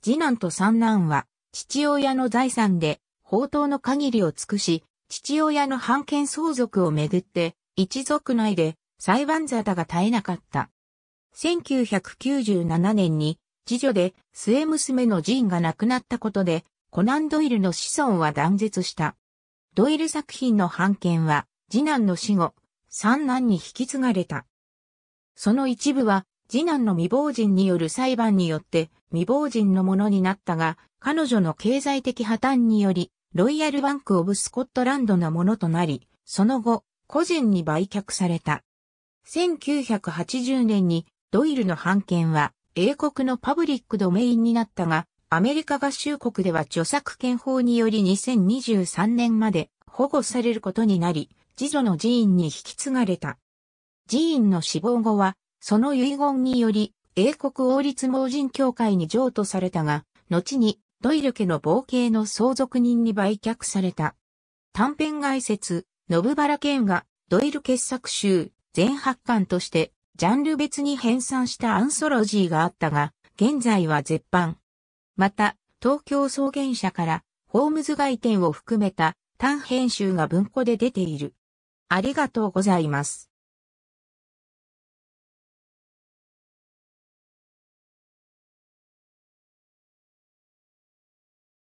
次男と三男は、父親の財産で、宝刀の限りを尽くし、父親の判権相続をめぐって、一族内で裁判沙汰が絶えなかった。1997年に、次女で末娘のジーンが亡くなったことで、コナン・ドイルの子孫は断絶した。ドイル作品の判権は、次男の死後、三男に引き継がれた。その一部は、次男の未亡人による裁判によって未亡人のものになったが、彼女の経済的破綻により、ロイヤルバンク・オブ・スコットランドのものとなり、その後、個人に売却された。1980年にドイルの判権は英国のパブリックドメインになったが、アメリカ合衆国では著作権法により2023年まで保護されることになり、次女の寺院に引き継がれた。寺院の死亡後は、その遺言により、英国王立盲人協会に譲渡されたが、後にドイル家の冒険の相続人に売却された。短編外説、信原健がドイル傑作集、全八巻として、ジャンル別に編纂したアンソロジーがあったが、現在は絶版。また、東京草原社から、ホームズ外典を含めた短編集が文庫で出ている。ありがとうございます。